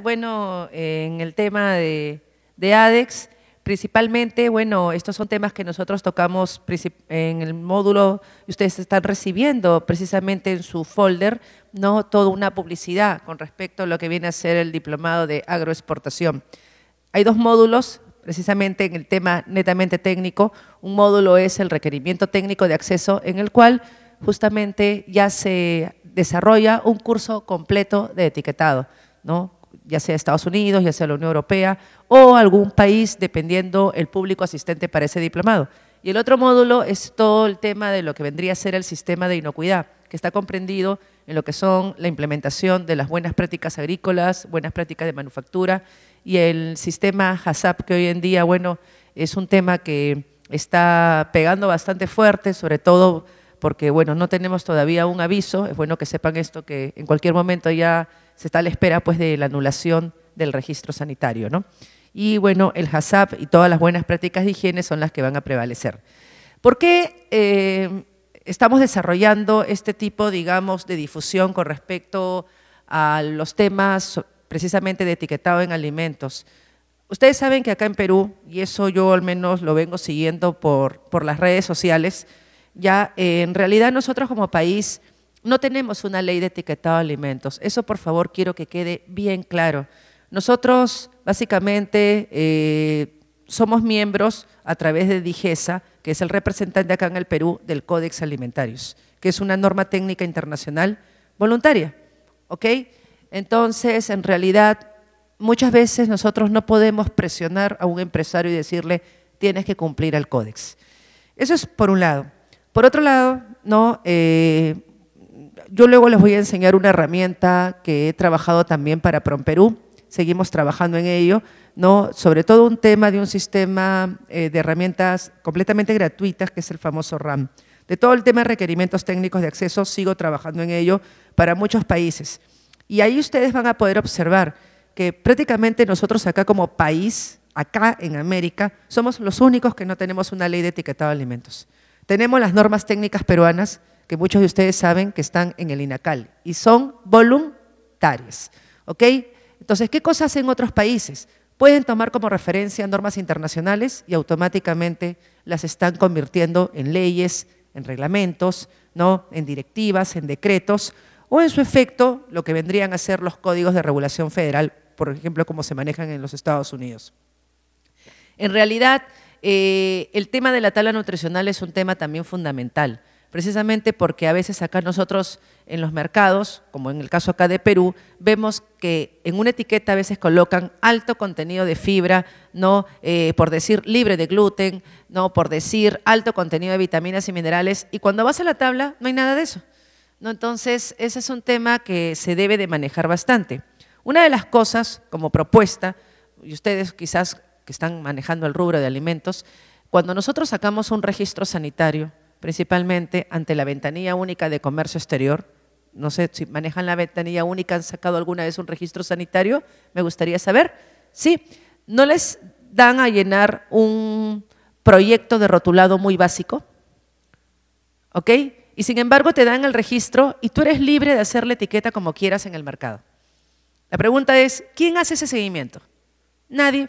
Bueno, eh, en el tema de, ADEX, e principalmente, bueno, estos son temas que nosotros tocamos en el módulo y ustedes están recibiendo precisamente en su folder, ¿no? Toda una publicidad con respecto a lo que viene a ser el diplomado de agroexportación. Hay dos módulos, precisamente en el tema netamente técnico. Un módulo es el requerimiento técnico de acceso, en el cual justamente ya se desarrolla un curso completo de etiquetado, ¿no? ya sea Estados Unidos, ya sea la Unión Europea o algún país, dependiendo el público asistente para ese diplomado. Y el otro módulo es todo el tema de lo que vendría a ser el sistema de inocuidad, que está comprendido en lo que son la implementación de las buenas prácticas agrícolas, buenas prácticas de manufactura y el sistema HACCP, que hoy en día, bueno, es un tema que está pegando bastante fuerte, sobre todo porque, bueno, no tenemos todavía un aviso, es bueno que sepan esto, que en cualquier momento ya se está a la espera pues de la anulación del registro sanitario, ¿no? Y bueno, el HACCP y todas las buenas prácticas de higiene son las que van a prevalecer. ¿Por qué eh, estamos desarrollando este tipo, digamos, de difusión con respecto a los temas precisamente de etiquetado en alimentos? Ustedes saben que acá en Perú, y eso yo al menos lo vengo siguiendo por, por las redes sociales, ya eh, en realidad nosotros como país no tenemos una ley de etiquetado de alimentos. Eso, por favor, quiero que quede bien claro. Nosotros, básicamente, eh, somos miembros a través de DIGESA, que es el representante acá en el Perú del Códex Alimentarios, que es una norma técnica internacional voluntaria. ¿Ok? Entonces, en realidad, muchas veces nosotros no podemos presionar a un empresario y decirle, tienes que cumplir el códex. Eso es por un lado. Por otro lado, ¿no? Eh, yo luego les voy a enseñar una herramienta que he trabajado también para PromPerú, seguimos trabajando en ello, ¿no? sobre todo un tema de un sistema eh, de herramientas completamente gratuitas que es el famoso RAM. De todo el tema de requerimientos técnicos de acceso, sigo trabajando en ello para muchos países. Y ahí ustedes van a poder observar que prácticamente nosotros acá como país, acá en América, somos los únicos que no tenemos una ley de etiquetado de alimentos. Tenemos las normas técnicas peruanas, que muchos de ustedes saben que están en el INACAL y son voluntarias. ¿Ok? Entonces, ¿qué cosas en otros países? Pueden tomar como referencia normas internacionales y automáticamente las están convirtiendo en leyes, en reglamentos, ¿no? en directivas, en decretos, o en su efecto, lo que vendrían a ser los códigos de regulación federal, por ejemplo, como se manejan en los Estados Unidos. En realidad, eh, el tema de la tala nutricional es un tema también fundamental precisamente porque a veces acá nosotros en los mercados, como en el caso acá de Perú, vemos que en una etiqueta a veces colocan alto contenido de fibra, no eh, por decir libre de gluten, no por decir alto contenido de vitaminas y minerales, y cuando vas a la tabla no hay nada de eso. ¿no? Entonces, ese es un tema que se debe de manejar bastante. Una de las cosas como propuesta, y ustedes quizás que están manejando el rubro de alimentos, cuando nosotros sacamos un registro sanitario, principalmente ante la ventanilla única de comercio exterior. No sé si manejan la ventanilla única, han sacado alguna vez un registro sanitario, me gustaría saber. Sí, no les dan a llenar un proyecto de rotulado muy básico, ¿ok? Y sin embargo te dan el registro y tú eres libre de hacer la etiqueta como quieras en el mercado. La pregunta es, ¿quién hace ese seguimiento? Nadie.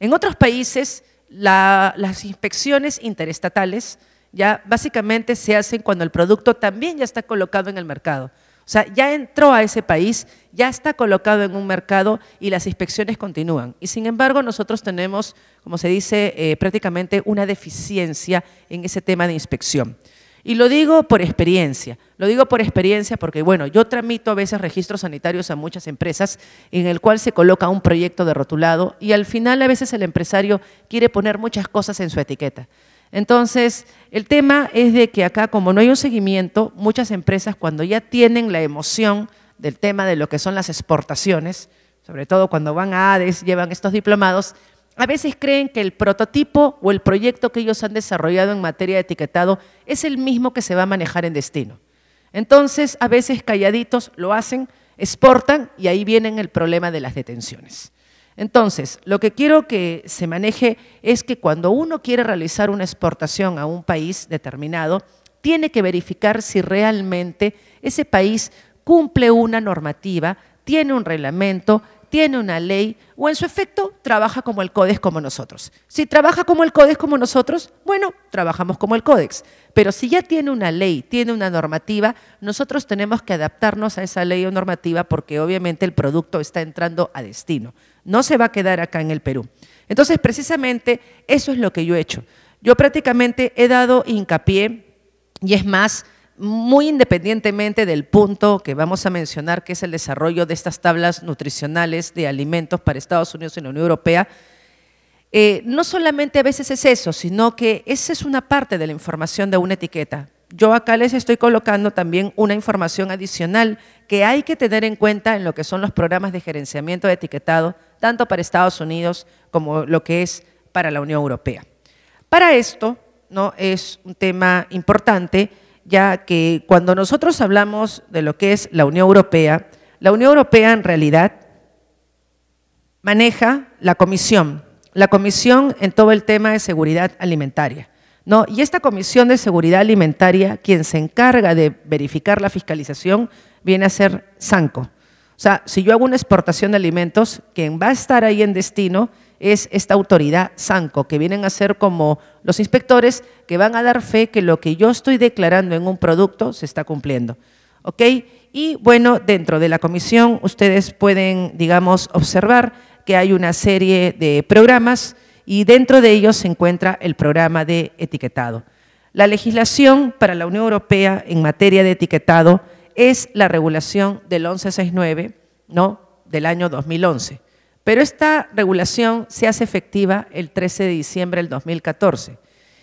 En otros países, las inspecciones interestatales ya básicamente se hacen cuando el producto también ya está colocado en el mercado. O sea, ya entró a ese país, ya está colocado en un mercado y las inspecciones continúan. Y sin embargo, nosotros tenemos, como se dice, eh, prácticamente una deficiencia en ese tema de inspección. Y lo digo por experiencia, lo digo por experiencia porque, bueno, yo tramito a veces registros sanitarios a muchas empresas en el cual se coloca un proyecto de rotulado y al final a veces el empresario quiere poner muchas cosas en su etiqueta. Entonces, el tema es de que acá, como no hay un seguimiento, muchas empresas cuando ya tienen la emoción del tema de lo que son las exportaciones, sobre todo cuando van a ADES, llevan estos diplomados, a veces creen que el prototipo o el proyecto que ellos han desarrollado en materia de etiquetado es el mismo que se va a manejar en destino. Entonces, a veces calladitos lo hacen, exportan y ahí viene el problema de las detenciones. Entonces, lo que quiero que se maneje es que cuando uno quiere realizar una exportación a un país determinado, tiene que verificar si realmente ese país cumple una normativa, tiene un reglamento, tiene una ley o en su efecto trabaja como el Códex como nosotros. Si trabaja como el Códex como nosotros, bueno, trabajamos como el Códex. Pero si ya tiene una ley, tiene una normativa, nosotros tenemos que adaptarnos a esa ley o normativa porque obviamente el producto está entrando a destino no se va a quedar acá en el Perú. Entonces, precisamente eso es lo que yo he hecho. Yo prácticamente he dado hincapié, y es más, muy independientemente del punto que vamos a mencionar, que es el desarrollo de estas tablas nutricionales de alimentos para Estados Unidos y la Unión Europea, eh, no solamente a veces es eso, sino que esa es una parte de la información de una etiqueta. Yo acá les estoy colocando también una información adicional que hay que tener en cuenta en lo que son los programas de gerenciamiento de etiquetado tanto para Estados Unidos como lo que es para la Unión Europea. Para esto ¿no? es un tema importante, ya que cuando nosotros hablamos de lo que es la Unión Europea, la Unión Europea en realidad maneja la comisión, la comisión en todo el tema de seguridad alimentaria. ¿no? Y esta comisión de seguridad alimentaria, quien se encarga de verificar la fiscalización, viene a ser SANCO. O sea, si yo hago una exportación de alimentos, quien va a estar ahí en destino es esta autoridad Sanco, que vienen a ser como los inspectores que van a dar fe que lo que yo estoy declarando en un producto se está cumpliendo. ¿Ok? Y bueno, dentro de la comisión ustedes pueden, digamos, observar que hay una serie de programas y dentro de ellos se encuentra el programa de etiquetado. La legislación para la Unión Europea en materia de etiquetado es la regulación del 1169, ¿no? del año 2011. Pero esta regulación se hace efectiva el 13 de diciembre del 2014.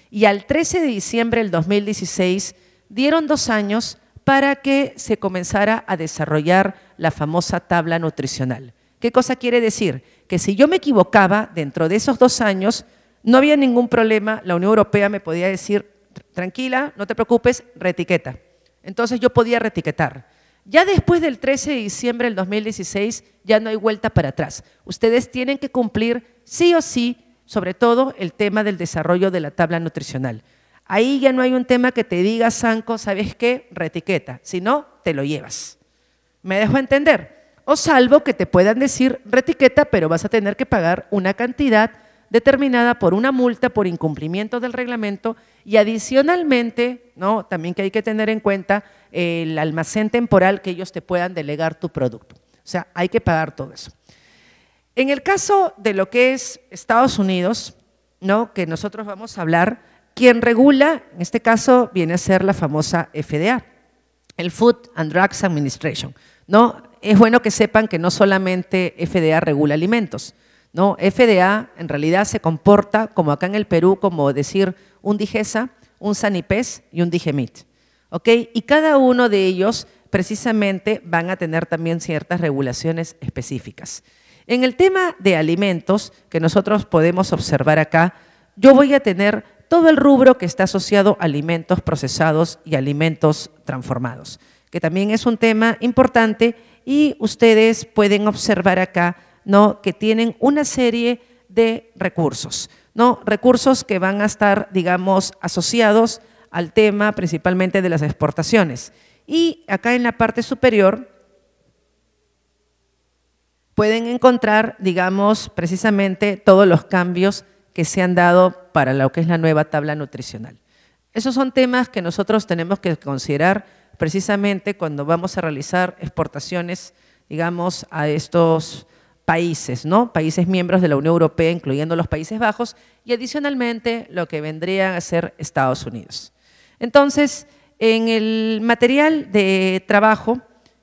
Y al 13 de diciembre del 2016 dieron dos años para que se comenzara a desarrollar la famosa tabla nutricional. ¿Qué cosa quiere decir? Que si yo me equivocaba dentro de esos dos años, no había ningún problema, la Unión Europea me podía decir, tranquila, no te preocupes, reetiqueta. Entonces yo podía retiquetar. Ya después del 13 de diciembre del 2016 ya no hay vuelta para atrás. Ustedes tienen que cumplir sí o sí, sobre todo el tema del desarrollo de la tabla nutricional. Ahí ya no hay un tema que te diga, Sanco, ¿sabes qué? Retiqueta. Si no, te lo llevas. ¿Me dejo entender? O salvo que te puedan decir retiqueta, pero vas a tener que pagar una cantidad determinada por una multa por incumplimiento del reglamento y adicionalmente, ¿no? también que hay que tener en cuenta el almacén temporal que ellos te puedan delegar tu producto. O sea, hay que pagar todo eso. En el caso de lo que es Estados Unidos, ¿no? que nosotros vamos a hablar, quien regula, en este caso, viene a ser la famosa FDA, el Food and Drugs Administration. ¿no? Es bueno que sepan que no solamente FDA regula alimentos, ¿no? FDA en realidad se comporta como acá en el Perú, como decir un Digesa, un Sanipes y un Digemit. Y cada uno de ellos precisamente van a tener también ciertas regulaciones específicas. En el tema de alimentos que nosotros podemos observar acá, yo voy a tener todo el rubro que está asociado a alimentos procesados y alimentos transformados, que también es un tema importante y ustedes pueden observar acá que tienen una serie de recursos, ¿no? recursos que van a estar, digamos, asociados al tema principalmente de las exportaciones. Y acá en la parte superior pueden encontrar, digamos, precisamente todos los cambios que se han dado para lo que es la nueva tabla nutricional. Esos son temas que nosotros tenemos que considerar precisamente cuando vamos a realizar exportaciones, digamos, a estos países, ¿no? Países miembros de la Unión Europea, incluyendo los Países Bajos, y adicionalmente lo que vendrían a ser Estados Unidos. Entonces, en el material de trabajo,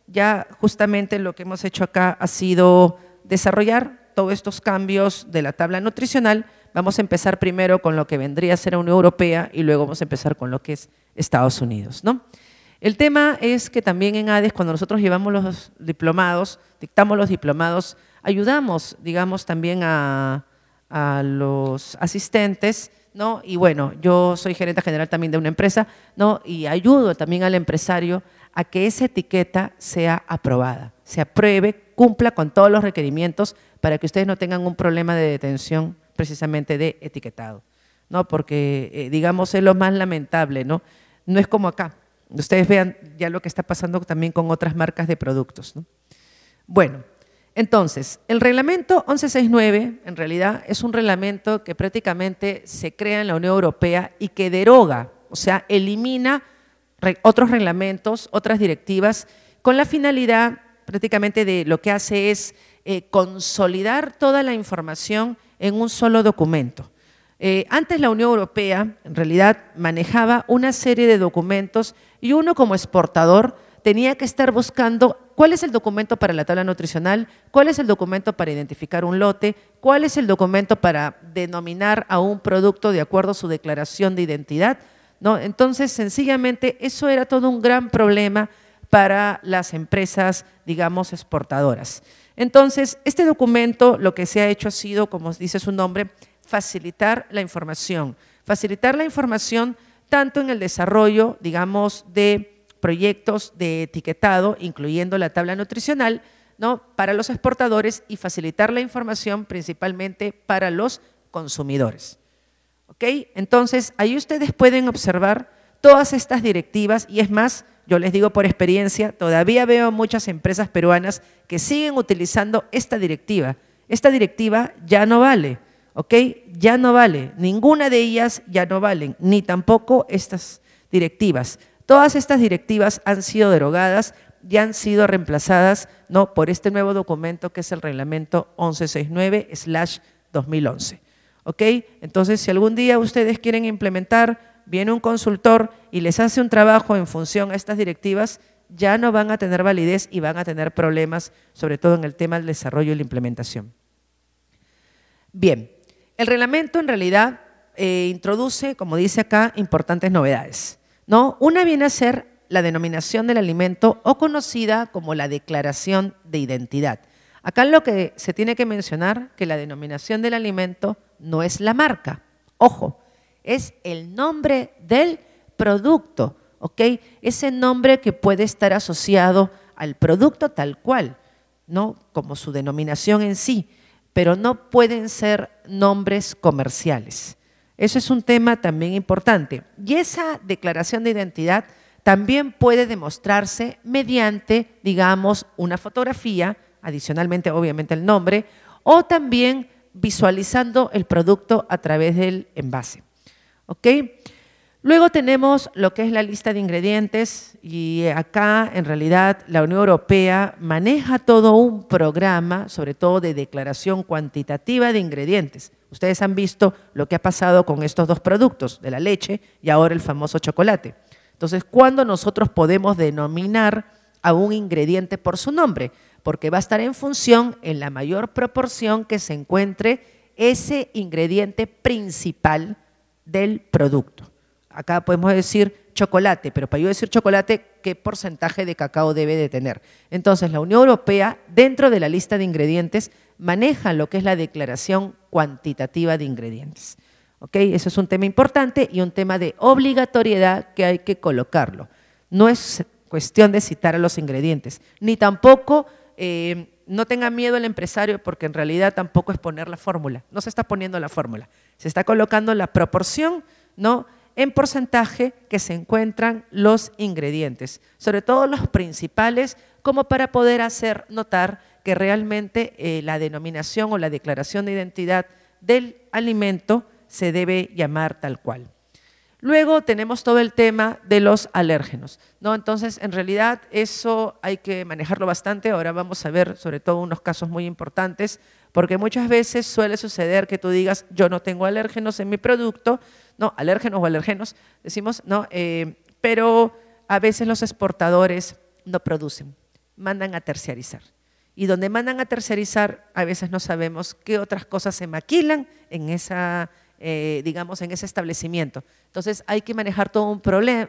ya justamente lo que hemos hecho acá ha sido desarrollar todos estos cambios de la tabla nutricional. Vamos a empezar primero con lo que vendría a ser la Unión Europea y luego vamos a empezar con lo que es Estados Unidos. ¿no? El tema es que también en ADES, cuando nosotros llevamos los diplomados, dictamos los diplomados ayudamos, digamos, también a, los asistentes, ¿no? Y bueno, yo soy gerente general también de una empresa, ¿no? Y ayudo también al empresario a que esa etiqueta sea aprobada, se apruebe, cumpla con todos los requerimientos para que ustedes no tengan un problema de detención precisamente de etiquetado, ¿no? Porque, eh, digamos, es lo más lamentable, ¿no? No es como acá. Ustedes vean ya lo que está pasando también con otras marcas de productos, ¿no? Bueno, entonces, el reglamento 1169 en realidad es un reglamento que prácticamente se crea en la Unión Europea y que deroga, o sea, elimina otros reglamentos, otras directivas, con la finalidad prácticamente de lo que hace es eh, consolidar toda la información en un solo documento. Eh, antes la Unión Europea en realidad manejaba una serie de documentos y uno como exportador tenía que estar buscando cuál es el documento para la tabla nutricional, cuál es el documento para identificar un lote, cuál es el documento para denominar a un producto de acuerdo a su declaración de identidad. ¿no? Entonces, sencillamente, eso era todo un gran problema para las empresas, digamos, exportadoras. Entonces, este documento lo que se ha hecho ha sido, como dice su nombre, facilitar la información. Facilitar la información tanto en el desarrollo, digamos, de proyectos de etiquetado, incluyendo la tabla nutricional, ¿no? para los exportadores y facilitar la información principalmente para los consumidores. Entonces, ahí ustedes pueden observar todas estas directivas y es más, yo les digo por experiencia, todavía veo muchas empresas peruanas que siguen utilizando esta directiva. Esta directiva ya no vale, ¿ok? Ya no vale. Ninguna de ellas ya no valen, ni tampoco estas directivas. Todas estas directivas han sido derogadas y han sido reemplazadas ¿no? por este nuevo documento que es el reglamento 1169-2011. Entonces, si algún día ustedes quieren implementar, viene un consultor y les hace un trabajo en función a estas directivas, ya no van a tener validez y van a tener problemas, sobre todo en el tema del desarrollo y la implementación. Bien, el reglamento en realidad eh, introduce, como dice acá, importantes novedades. ¿no? Una viene a ser la denominación del alimento o conocida como la declaración de identidad. Acá lo que se tiene que mencionar que la denominación del alimento no es la marca, ojo, es el nombre del producto, ¿ok? Ese nombre que puede estar asociado al producto tal cual, ¿no? Como su denominación en sí, pero no pueden ser nombres comerciales. Eso es un tema también importante. Y esa declaración de identidad también puede demostrarse mediante, digamos, una fotografía, adicionalmente obviamente el nombre, o también visualizando el producto a través del envase. Luego tenemos lo que es la lista de ingredientes y acá en realidad la Unión Europea maneja todo un programa, sobre todo de declaración cuantitativa de ingredientes. Ustedes han visto lo que ha pasado con estos dos productos, de la leche y ahora el famoso chocolate. Entonces, ¿cuándo nosotros podemos denominar a un ingrediente por su nombre? Porque va a estar en función en la mayor proporción que se encuentre ese ingrediente principal del producto. Acá podemos decir chocolate, pero para yo decir chocolate, ¿qué porcentaje de cacao debe de tener? Entonces, la Unión Europea, dentro de la lista de ingredientes, maneja lo que es la declaración cuantitativa de ingredientes. Eso es un tema importante y un tema de obligatoriedad que hay que colocarlo. No es cuestión de citar a los ingredientes, ni tampoco eh, no tenga miedo el empresario porque en realidad tampoco es poner la fórmula, no se está poniendo la fórmula, se está colocando la proporción, ¿no? en porcentaje que se encuentran los ingredientes, sobre todo los principales, como para poder hacer notar que realmente eh, la denominación o la declaración de identidad del alimento se debe llamar tal cual. Luego tenemos todo el tema de los alérgenos, ¿no? Entonces, en realidad eso hay que manejarlo bastante. Ahora vamos a ver sobre todo unos casos muy importantes, porque muchas veces suele suceder que tú digas, yo no tengo alérgenos en mi producto, no, alérgenos o alérgenos, decimos, ¿no? Eh, pero a veces los exportadores no producen, mandan a terciarizar. Y donde mandan a tercerizar, a veces no sabemos qué otras cosas se maquilan en esa, eh, digamos, en ese establecimiento. Entonces hay que manejar todo un,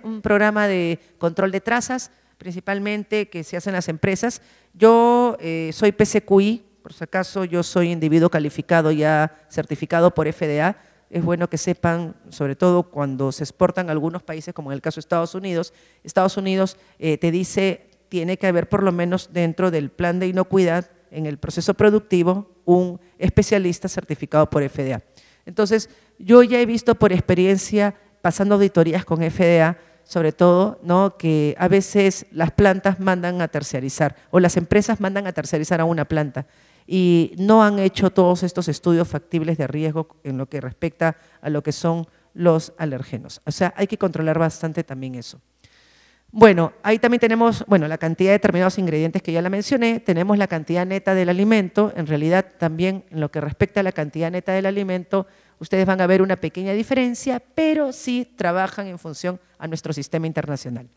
un programa de control de trazas, principalmente que se hacen las empresas. Yo eh, soy PCQI, por si acaso yo soy individuo calificado ya certificado por FDA. Es bueno que sepan, sobre todo cuando se exportan algunos países, como en el caso de Estados Unidos, Estados Unidos eh, te dice tiene que haber por lo menos dentro del plan de inocuidad en el proceso productivo un especialista certificado por FDA. Entonces, yo ya he visto por experiencia, pasando auditorías con FDA, sobre todo, ¿no? que a veces las plantas mandan a terciarizar o las empresas mandan a terciarizar a una planta y no han hecho todos estos estudios factibles de riesgo en lo que respecta a lo que son los alergenos. O sea, hay que controlar bastante también eso. Bueno, ahí también tenemos, bueno, la cantidad de determinados ingredientes que ya la mencioné, tenemos la cantidad neta del alimento, en realidad también en lo que respecta a la cantidad neta del alimento, ustedes van a ver una pequeña diferencia, pero sí trabajan en función a nuestro sistema internacional.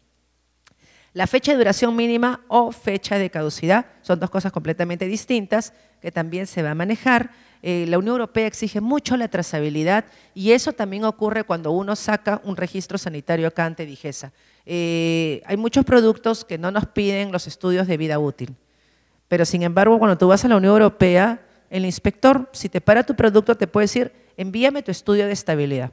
La fecha de duración mínima o fecha de caducidad son dos cosas completamente distintas que también se va a manejar. Eh, la Unión Europea exige mucho la trazabilidad y eso también ocurre cuando uno saca un registro sanitario acá ante Digesa. Eh, hay muchos productos que no nos piden los estudios de vida útil, pero sin embargo cuando tú vas a la Unión Europea, el inspector, si te para tu producto, te puede decir, envíame tu estudio de estabilidad.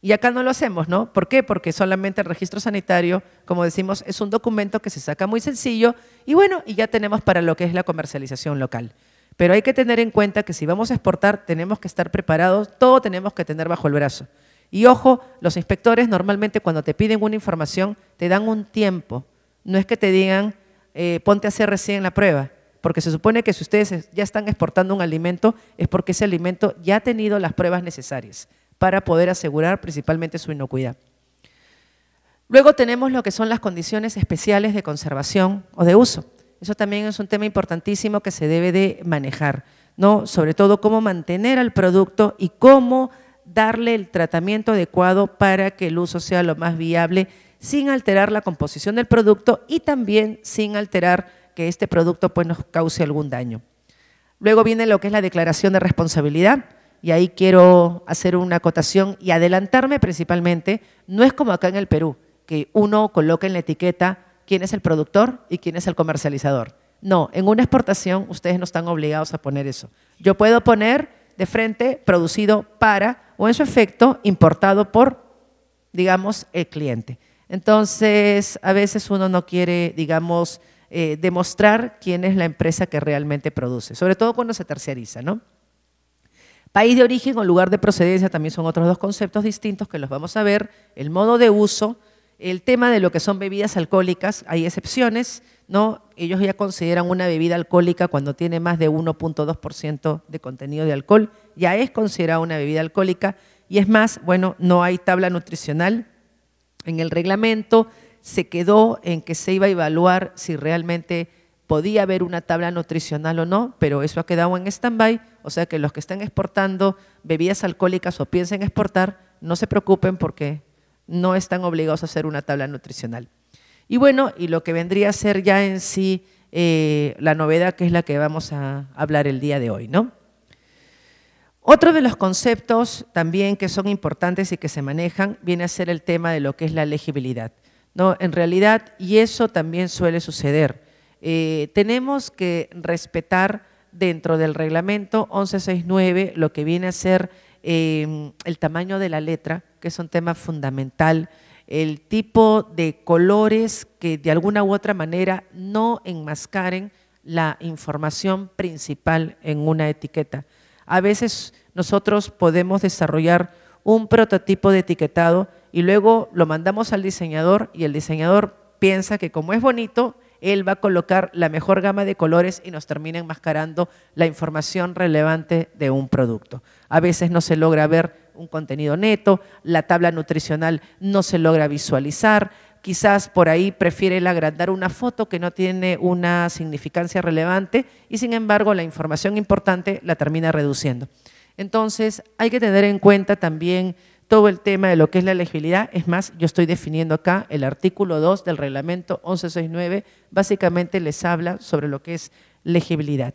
Y acá no lo hacemos, ¿no? ¿Por qué? Porque solamente el registro sanitario, como decimos, es un documento que se saca muy sencillo y bueno, y ya tenemos para lo que es la comercialización local. Pero hay que tener en cuenta que si vamos a exportar tenemos que estar preparados, todo tenemos que tener bajo el brazo. Y ojo, los inspectores normalmente cuando te piden una información te dan un tiempo. No es que te digan, eh, ponte a hacer recién la prueba, porque se supone que si ustedes ya están exportando un alimento es porque ese alimento ya ha tenido las pruebas necesarias para poder asegurar principalmente su inocuidad. Luego tenemos lo que son las condiciones especiales de conservación o de uso. Eso también es un tema importantísimo que se debe de manejar, ¿no? Sobre todo cómo mantener al producto y cómo darle el tratamiento adecuado para que el uso sea lo más viable sin alterar la composición del producto y también sin alterar que este producto pues, nos cause algún daño. Luego viene lo que es la declaración de responsabilidad y ahí quiero hacer una acotación y adelantarme principalmente, no es como acá en el Perú, que uno coloca en la etiqueta quién es el productor y quién es el comercializador. No, en una exportación ustedes no están obligados a poner eso. Yo puedo poner de frente producido para o en su efecto importado por, digamos, el cliente. Entonces, a veces uno no quiere, digamos, eh, demostrar quién es la empresa que realmente produce, sobre todo cuando se terciariza, ¿no? País de origen o lugar de procedencia también son otros dos conceptos distintos que los vamos a ver, el modo de uso el tema de lo que son bebidas alcohólicas, hay excepciones, ¿no? Ellos ya consideran una bebida alcohólica cuando tiene más de 1.2% de contenido de alcohol, ya es considerada una bebida alcohólica y es más, bueno, no hay tabla nutricional en el reglamento, se quedó en que se iba a evaluar si realmente podía haber una tabla nutricional o no, pero eso ha quedado en stand-by, o sea que los que están exportando bebidas alcohólicas o piensen exportar, no se preocupen porque no están obligados a hacer una tabla nutricional. Y bueno, y lo que vendría a ser ya en sí eh, la novedad que es la que vamos a hablar el día de hoy, ¿no? Otro de los conceptos también que son importantes y que se manejan viene a ser el tema de lo que es la legibilidad. ¿no? En realidad, y eso también suele suceder, eh, tenemos que respetar dentro del reglamento 1169 lo que viene a ser Em, el tamaño de la letra, que es un tema fundamental, el tipo de colores que de alguna u otra manera no enmascaren la información principal en una etiqueta. A veces nosotros podemos desarrollar un prototipo de etiquetado y luego lo mandamos al diseñador y el diseñador piensa que como es bonito, él va a colocar la mejor gama de colores y nos termina enmascarando la información relevante de un producto. A veces no se logra ver un contenido neto, la tabla nutricional no se logra visualizar, quizás por ahí prefiere el agrandar una foto que no tiene una significancia relevante y sin embargo la información importante la termina reduciendo. Entonces hay que tener en cuenta también todo el tema de lo que es la legibilidad, Es más, yo estoy definiendo acá el artículo 2 del reglamento 1169, básicamente les habla sobre lo que es legibilidad.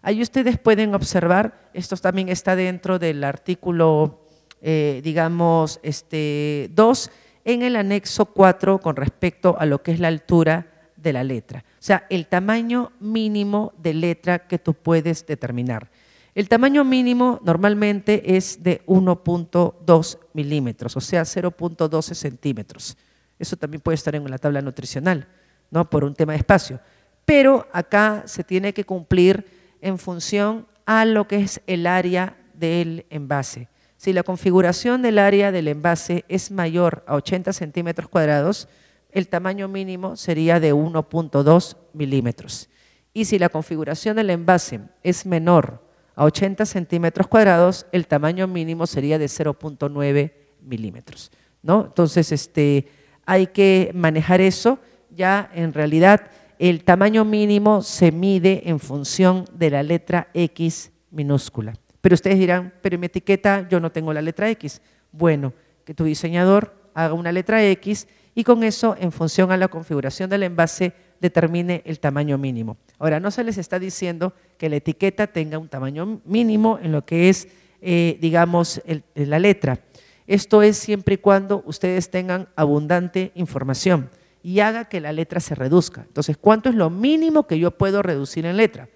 Ahí ustedes pueden observar, esto también está dentro del artículo, eh, digamos, este, 2, en el anexo 4 con respecto a lo que es la altura de la letra. O sea, el tamaño mínimo de letra que tú puedes determinar. El tamaño mínimo normalmente es de 1.2 milímetros, o sea, 0.12 centímetros. Eso también puede estar en la tabla nutricional, ¿no? Por un tema de espacio. Pero acá se tiene que cumplir en función a lo que es el área del envase. Si la configuración del área del envase es mayor a 80 centímetros cuadrados, el tamaño mínimo sería de 1.2 milímetros. Y si la configuración del envase es menor a 80 centímetros cuadrados, el tamaño mínimo sería de 0.9 milímetros. ¿no? Entonces, este, hay que manejar eso. Ya en realidad, el tamaño mínimo se mide en función de la letra X minúscula. Pero ustedes dirán, pero en mi etiqueta yo no tengo la letra X. Bueno, que tu diseñador haga una letra X y con eso, en función a la configuración del envase, determine el tamaño mínimo. Ahora, no se les está diciendo que la etiqueta tenga un tamaño mínimo en lo que es, eh, digamos, la letra. Esto es siempre y cuando ustedes tengan abundante información y haga que la letra se reduzca. Entonces, ¿cuánto es lo mínimo que yo puedo reducir en letra?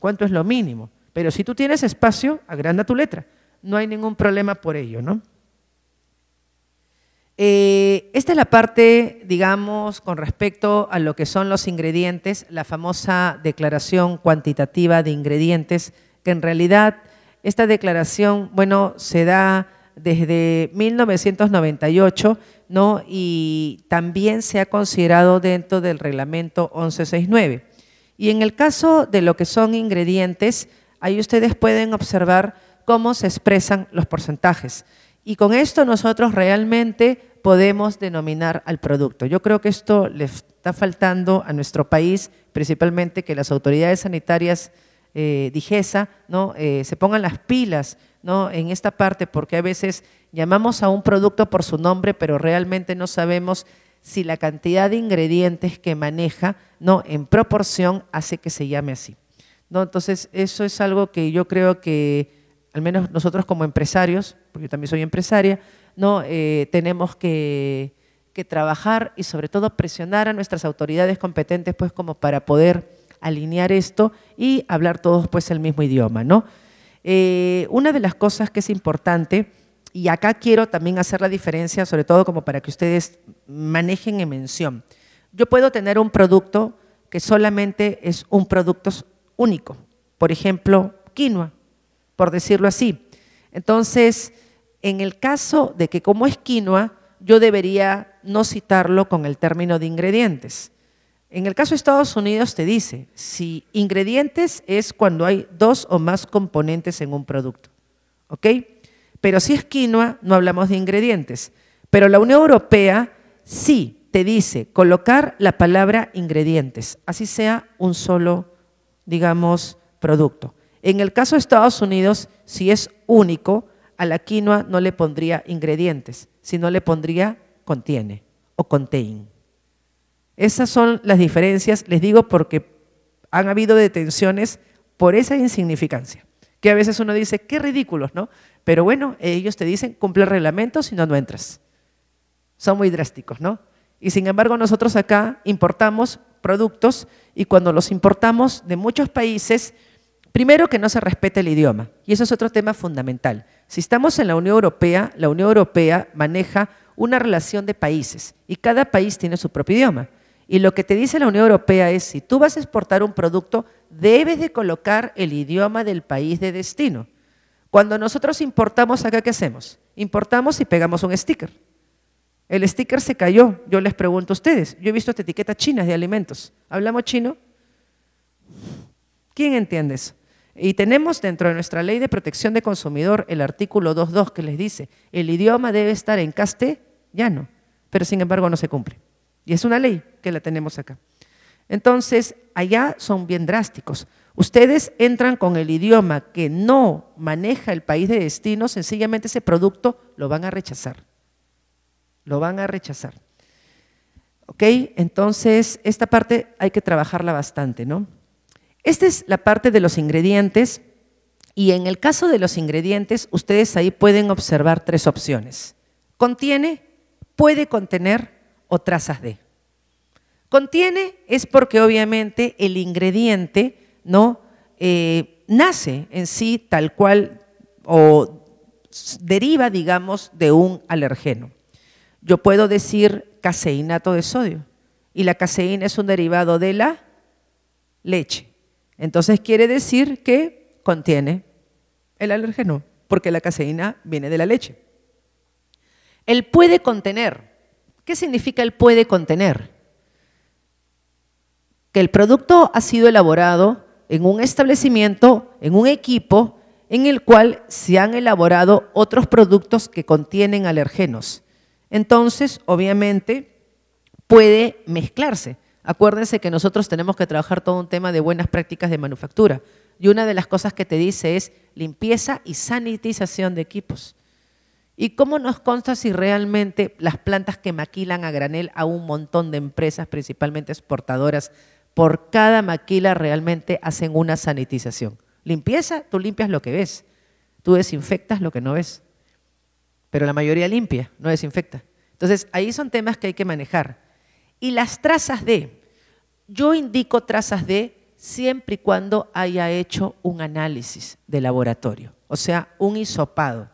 ¿Cuánto es lo mínimo? Pero si tú tienes espacio, agranda tu letra. No hay ningún problema por ello, ¿no? Eh, esta es la parte, digamos, con respecto a lo que son los ingredientes, la famosa declaración cuantitativa de ingredientes, que en realidad esta declaración, bueno, se da desde 1998, ¿no? Y también se ha considerado dentro del reglamento 1169. Y en el caso de lo que son ingredientes, ahí ustedes pueden observar cómo se expresan los porcentajes. Y con esto nosotros realmente podemos denominar al producto. Yo creo que esto le está faltando a nuestro país, principalmente que las autoridades sanitarias eh, Digesa ¿no? Eh, se pongan las pilas ¿no? en esta parte, porque a veces llamamos a un producto por su nombre, pero realmente no sabemos si la cantidad de ingredientes que maneja ¿no? en proporción hace que se llame así. ¿no? Entonces, eso es algo que yo creo que, al menos nosotros como empresarios, porque yo también soy empresaria, ¿no? Eh, tenemos que, trabajar y sobre todo presionar a nuestras autoridades competentes pues como para poder alinear esto y hablar todos pues el mismo idioma. Eh, una de las cosas que es importante, y acá quiero también hacer la diferencia, sobre todo como para que ustedes manejen en mención. Yo puedo tener un producto que solamente es un producto único, por ejemplo, quinoa, por decirlo así. Entonces, en el caso de que como es quinoa, yo debería no citarlo con el término de ingredientes. En el caso de Estados Unidos te dice, si ingredientes es cuando hay dos o más componentes en un producto, ¿ok? Pero si es quinoa, no hablamos de ingredientes. Pero la Unión Europea sí te dice colocar la palabra ingredientes, así sea un solo, digamos, producto. En el caso de Estados Unidos, si es único, a la quinoa no le pondría ingredientes, sino le pondría contiene o contain. Esas son las diferencias, les digo, porque han habido detenciones por esa insignificancia, que a veces uno dice, qué ridículos, ¿no? Pero bueno, ellos te dicen, cumple reglamentos reglamento, si no, no entras. Son muy drásticos, ¿no? Y sin embargo, nosotros acá importamos productos y cuando los importamos de muchos países, primero que no se respete el idioma, y eso es otro tema fundamental. Si estamos en la Unión Europea, la Unión Europea maneja una relación de países y cada país tiene su propio idioma. Y lo que te dice la Unión Europea es, si tú vas a exportar un producto, debes de colocar el idioma del país de destino. Cuando nosotros importamos acá, ¿qué hacemos? Importamos y pegamos un sticker. El sticker se cayó, yo les pregunto a ustedes, yo he visto esta etiqueta china de alimentos, ¿hablamos chino? ¿Quién entiende eso? Y tenemos dentro de nuestra ley de protección de consumidor el artículo 2.2 que les dice, el idioma debe estar en castellano, pero sin embargo no se cumple. Y es una ley que la tenemos acá. Entonces, allá son bien drásticos. Ustedes entran con el idioma que no maneja el país de destino, sencillamente ese producto lo van a rechazar. Lo van a rechazar. ¿Ok? Entonces, esta parte hay que trabajarla bastante, ¿no? Esta es la parte de los ingredientes y en el caso de los ingredientes, ustedes ahí pueden observar tres opciones. Contiene, puede contener o trazas de. Contiene es porque obviamente el ingrediente no eh, nace en sí tal cual o deriva, digamos, de un alergeno. Yo puedo decir caseinato de sodio y la caseína es un derivado de la leche. Entonces quiere decir que contiene el alérgeno, porque la caseína viene de la leche. El puede contener. ¿Qué significa el puede contener? Que el producto ha sido elaborado en un establecimiento, en un equipo, en el cual se han elaborado otros productos que contienen alergenos. Entonces, obviamente, puede mezclarse. Acuérdense que nosotros tenemos que trabajar todo un tema de buenas prácticas de manufactura. Y una de las cosas que te dice es limpieza y sanitización de equipos. ¿Y cómo nos consta si realmente las plantas que maquilan a granel a un montón de empresas, principalmente exportadoras, por cada maquila realmente hacen una sanitización? Limpieza, tú limpias lo que ves, tú desinfectas lo que no ves, pero la mayoría limpia, no desinfecta. Entonces, ahí son temas que hay que manejar. Y las trazas de, yo indico trazas de siempre y cuando haya hecho un análisis de laboratorio, o sea, un hisopado.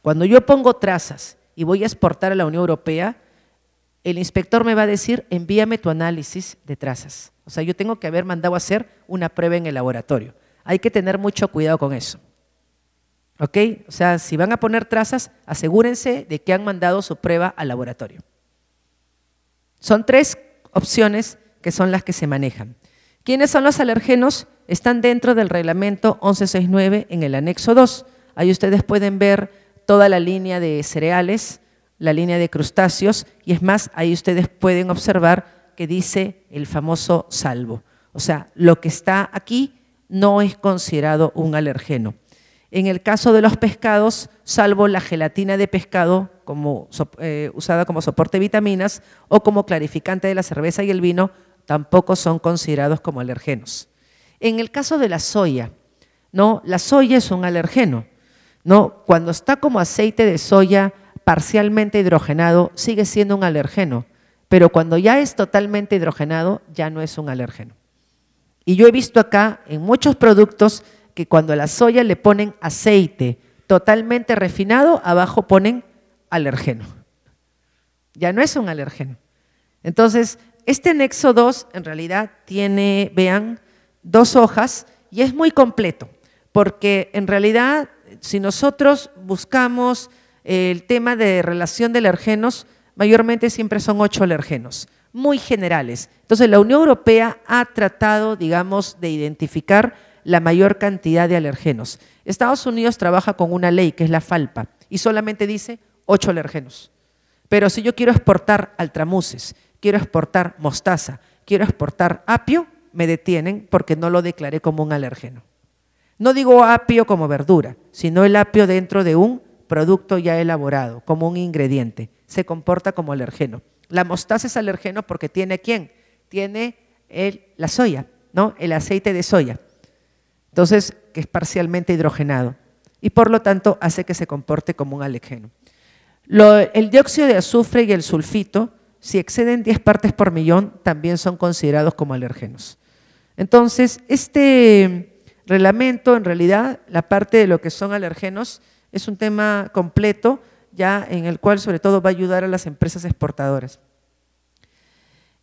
Cuando yo pongo trazas y voy a exportar a la Unión Europea, el inspector me va a decir, envíame tu análisis de trazas. O sea, yo tengo que haber mandado a hacer una prueba en el laboratorio. Hay que tener mucho cuidado con eso. ¿Ok? O sea, si van a poner trazas, asegúrense de que han mandado su prueba al laboratorio. Son tres opciones que son las que se manejan. ¿Quiénes son los alergenos? Están dentro del reglamento 1169 en el anexo 2. Ahí ustedes pueden ver toda la línea de cereales, la línea de crustáceos y es más, ahí ustedes pueden observar que dice el famoso salvo. O sea, lo que está aquí no es considerado un alergeno. En el caso de los pescados, salvo la gelatina de pescado como, eh, usada como soporte de vitaminas o como clarificante de la cerveza y el vino, tampoco son considerados como alergenos. En el caso de la soya, ¿no? La soya es un alergeno, ¿no? Cuando está como aceite de soya parcialmente hidrogenado, sigue siendo un alergeno, pero cuando ya es totalmente hidrogenado, ya no es un alergeno. Y yo he visto acá en muchos productos que cuando a la soya le ponen aceite totalmente refinado, abajo ponen alergeno. Ya no es un alergeno. Entonces, este anexo 2 en realidad tiene, vean, dos hojas y es muy completo, porque en realidad si nosotros buscamos eh, el tema de relación de alergenos, mayormente siempre son ocho alergenos, muy generales. Entonces la Unión Europea ha tratado, digamos, de identificar la mayor cantidad de alergenos. Estados Unidos trabaja con una ley que es la FALPA y solamente dice ocho alergenos. Pero si yo quiero exportar altramuses quiero exportar mostaza, quiero exportar apio, me detienen porque no lo declaré como un alergeno. No digo apio como verdura, sino el apio dentro de un producto ya elaborado, como un ingrediente. Se comporta como alergeno. La mostaza es alergeno porque tiene quién? Tiene el, la soya, ¿no? El aceite de soya. Entonces, que es parcialmente hidrogenado. Y por lo tanto hace que se comporte como un alergeno. el dióxido de azufre y el sulfito si exceden 10 partes por millón, también son considerados como alergenos. Entonces, este reglamento, en realidad, la parte de lo que son alergenos es un tema completo, ya en el cual sobre todo va a ayudar a las empresas exportadoras.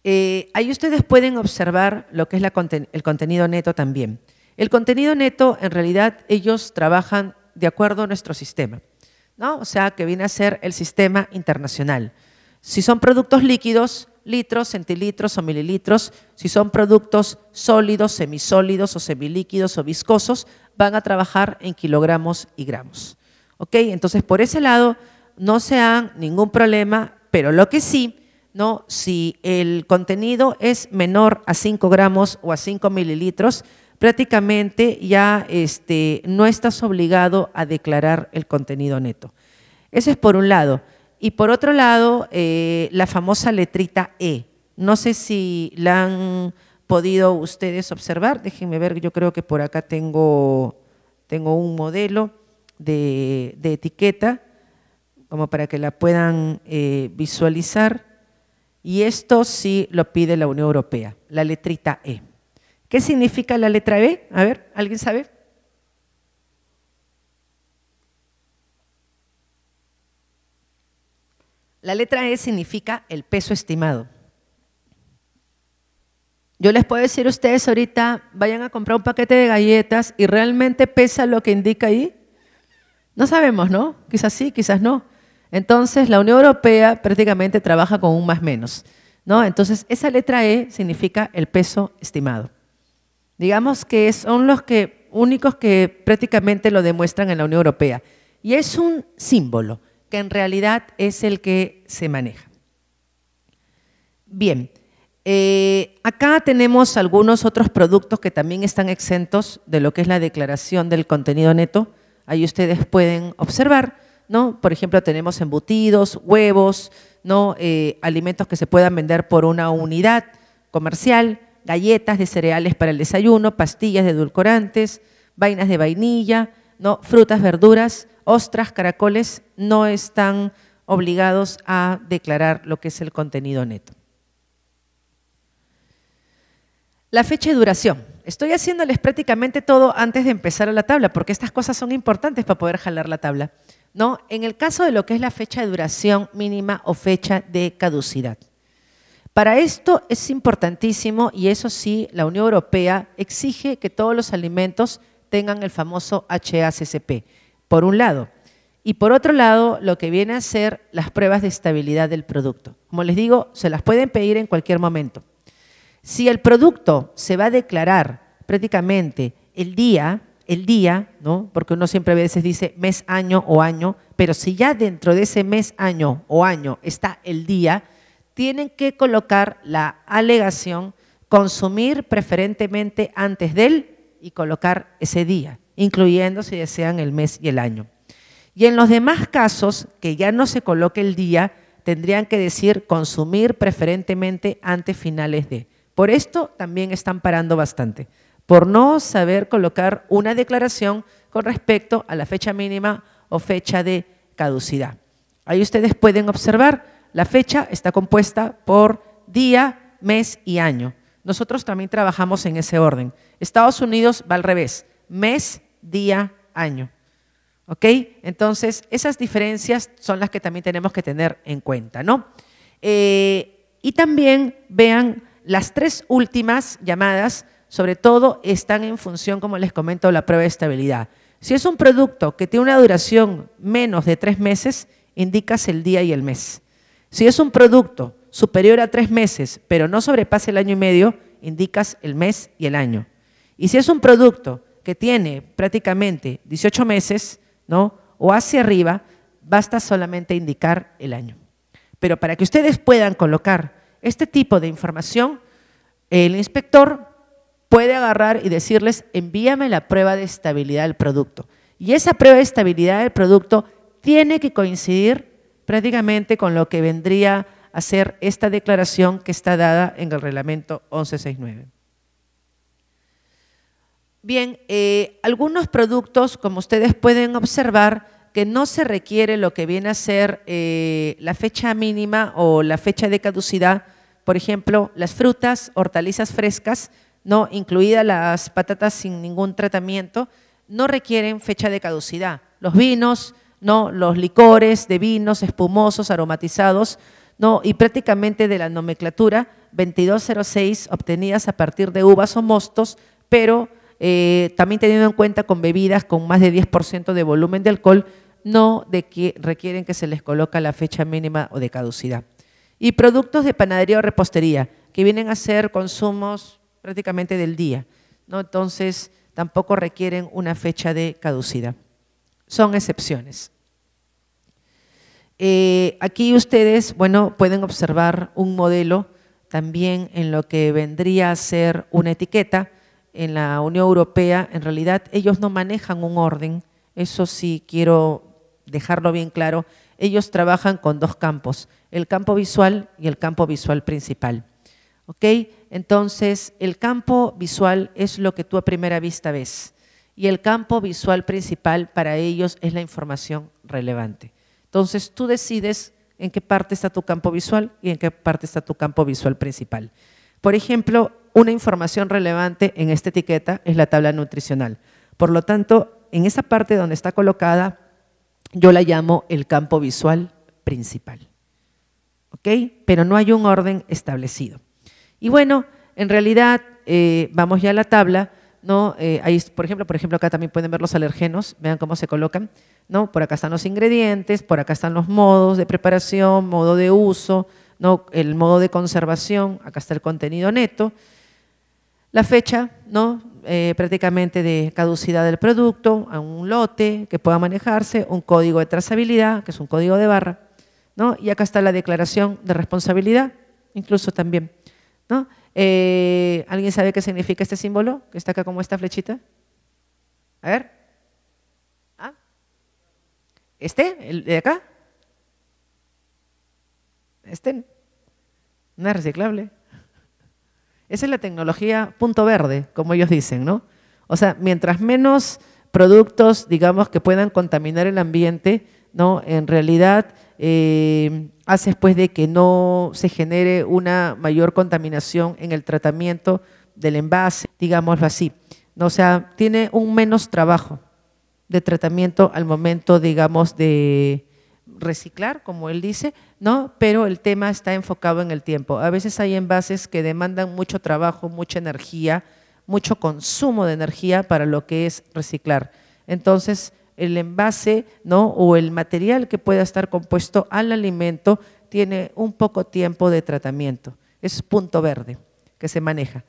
Eh, ahí ustedes pueden observar lo que es el contenido neto también. El contenido neto, en realidad, ellos trabajan de acuerdo a nuestro sistema, ¿no? o sea, que viene a ser el sistema internacional. Si son productos líquidos, litros, centilitros o mililitros. Si son productos sólidos, semisólidos o semilíquidos o viscosos, van a trabajar en kilogramos y gramos. ¿Ok? Entonces, por ese lado, no se dan ningún problema, pero lo que sí, ¿no? si el contenido es menor a 5 gramos o a 5 mililitros, prácticamente ya este, no estás obligado a declarar el contenido neto. Eso es por un lado. Y por otro lado, eh, la famosa letrita E. No sé si la han podido ustedes observar. Déjenme ver, yo creo que por acá tengo, tengo un modelo de, etiqueta, como para que la puedan eh, visualizar. Y esto sí lo pide la Unión Europea, la letrita E. ¿Qué significa la letra E? A ver, ¿alguien sabe? La letra E significa el peso estimado. Yo les puedo decir a ustedes ahorita, vayan a comprar un paquete de galletas y realmente pesa lo que indica ahí. No sabemos, ¿no? Quizás sí, quizás no. Entonces, la Unión Europea prácticamente trabaja con un más menos, ¿no? Entonces, esa letra E significa el peso estimado. Digamos que son los únicos que prácticamente lo demuestran en la Unión Europea. Y es un símbolo que en realidad es el que se maneja. Bien, eh, acá tenemos algunos otros productos que también están exentos de lo que es la declaración del contenido neto. Ahí ustedes pueden observar, ¿no? Por ejemplo, tenemos embutidos, huevos, ¿no? Eh, alimentos que se puedan vender por una unidad comercial, galletas de cereales para el desayuno, pastillas de edulcorantes, vainas de vainilla, ¿no? frutas, verduras, ostras, caracoles, no están obligados a declarar lo que es el contenido neto. La fecha de duración. Estoy haciéndoles prácticamente todo antes de empezar a la tabla, porque estas cosas son importantes para poder jalar la tabla. ¿no? En el caso de lo que es la fecha de duración mínima o fecha de caducidad. Para esto es importantísimo, y eso sí, la Unión Europea exige que todos los alimentos tengan el famoso HACCP, por un lado. Y por otro lado, lo que viene a ser las pruebas de estabilidad del producto. Como les digo, se las pueden pedir en cualquier momento. Si el producto se va a declarar prácticamente el día, el día, ¿no? Porque uno siempre a veces dice mes, año o año, pero si ya dentro de ese mes, año o año está el día, tienen que colocar la alegación consumir preferentemente antes del y colocar ese día incluyendo si desean el mes y el año. Y en los demás casos, que ya no se coloque el día, tendrían que decir consumir preferentemente antes finales de. Por esto también están parando bastante, por no saber colocar una declaración con respecto a la fecha mínima o fecha de caducidad. Ahí ustedes pueden observar, la fecha está compuesta por día, mes y año. Nosotros también trabajamos en ese orden. Estados Unidos va al revés, mes, día, año. ¿Ok? Entonces, esas diferencias son las que también tenemos que tener en cuenta, ¿no? Eh, y también vean las tres últimas llamadas, sobre todo están en función, como les comento, la prueba de estabilidad. Si es un producto que tiene una duración menos de tres meses, indicas el día y el mes. Si es un producto superior a tres meses, pero no sobrepasa el año y medio, indicas el mes y el año. Y si es un producto que tiene prácticamente 18 meses, ¿no? O hacia arriba, basta solamente indicar el año. Pero para que ustedes puedan colocar este tipo de información, el inspector puede agarrar y decirles, envíame la prueba de estabilidad del producto. Y esa prueba de estabilidad del producto tiene que coincidir prácticamente con lo que vendría a ser esta declaración que está dada en el reglamento 1169. Bien, eh, algunos productos, como ustedes pueden observar, que no se requiere lo que viene a ser eh, la fecha mínima o la fecha de caducidad, por ejemplo, las frutas, hortalizas frescas, no incluidas las patatas sin ningún tratamiento, no requieren fecha de caducidad. Los vinos, no, los licores de vinos espumosos, aromatizados, no, y prácticamente de la nomenclatura 2206 obtenidas a partir de uvas o mostos, pero eh, también teniendo en cuenta con bebidas con más de 10% de volumen de alcohol, no de que requieren que se les coloque la fecha mínima o de caducidad. Y productos de panadería o repostería, que vienen a ser consumos prácticamente del día, ¿no? entonces tampoco requieren una fecha de caducidad. Son excepciones. Eh, aquí ustedes, pueden observar un modelo también en lo que vendría a ser una etiqueta, en la Unión Europea, en realidad ellos no manejan un orden, eso sí quiero dejarlo bien claro, ellos trabajan con dos campos, el campo visual y el campo visual principal. ¿Ok? Entonces, el campo visual es lo que tú a primera vista ves y el campo visual principal para ellos es la información relevante. Entonces, tú decides en qué parte está tu campo visual y en qué parte está tu campo visual principal. Por ejemplo, una información relevante en esta etiqueta es la tabla nutricional. Por lo tanto, en esa parte donde está colocada, yo la llamo el campo visual principal. ¿Ok? Pero no hay un orden establecido. Y bueno, en realidad, eh, vamos ya a la tabla, ¿no? Eh, ahí, por ejemplo, por ejemplo, acá también pueden ver los alergenos, vean cómo se colocan, ¿no? Por acá están los ingredientes, por acá están los modos de preparación, modo de uso, ¿no? El modo de conservación, acá está el contenido neto, la fecha, ¿no? Eh, prácticamente de caducidad del producto, a un lote que pueda manejarse, un código de trazabilidad, que es un código de barra, ¿no? Y acá está la declaración de responsabilidad, incluso también, ¿no? Eh, ¿Alguien sabe qué significa este símbolo? Que está acá como esta flechita. A ver. Ah. ¿Este? ¿El de acá? ¿Este? No es reciclable. Esa es la tecnología punto verde, como ellos dicen, ¿no? O sea, mientras menos productos, digamos, que puedan contaminar el ambiente, ¿no? En realidad eh, hace después de que no se genere una mayor contaminación en el tratamiento del envase, digámoslo así. ¿no? O sea, tiene un menos trabajo de tratamiento al momento, digamos, de, reciclar, como él dice, ¿no? Pero el tema está enfocado en el tiempo. A veces hay envases que demandan mucho trabajo, mucha energía, mucho consumo de energía para lo que es reciclar. Entonces, el envase, ¿no? O el material que pueda estar compuesto al alimento tiene un poco tiempo de tratamiento. Es punto verde que se maneja.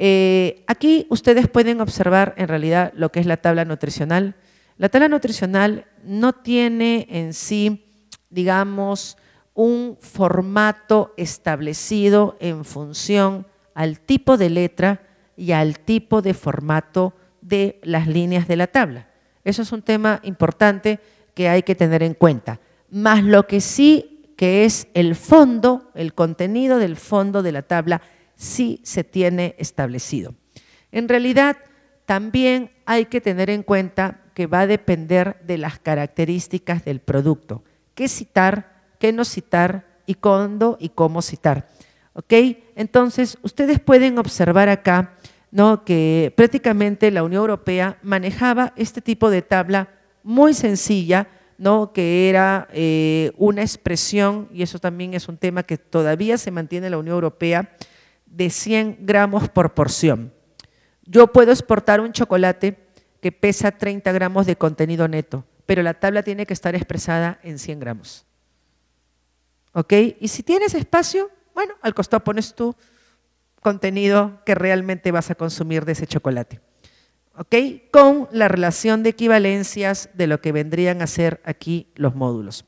Eh, aquí ustedes pueden observar en realidad lo que es la tabla nutricional la tabla nutricional no tiene en sí, digamos, un formato establecido en función al tipo de letra y al tipo de formato de las líneas de la tabla. Eso es un tema importante que hay que tener en cuenta. Más lo que sí que es el fondo, el contenido del fondo de la tabla, sí se tiene establecido. En realidad, también hay que tener en cuenta que va a depender de las características del producto. ¿Qué citar? ¿Qué no citar? ¿Y cuándo y cómo citar? ¿Ok? Entonces, ustedes pueden observar acá ¿no? que prácticamente la Unión Europea manejaba este tipo de tabla muy sencilla, ¿no? que era eh, una expresión, y eso también es un tema que todavía se mantiene en la Unión Europea, de 100 gramos por porción. Yo puedo exportar un chocolate que pesa 30 gramos de contenido neto, pero la tabla tiene que estar expresada en 100 gramos. ¿Ok? Y si tienes espacio, bueno, al costado pones tu contenido que realmente vas a consumir de ese chocolate. ¿Ok? Con la relación de equivalencias de lo que vendrían a ser aquí los módulos.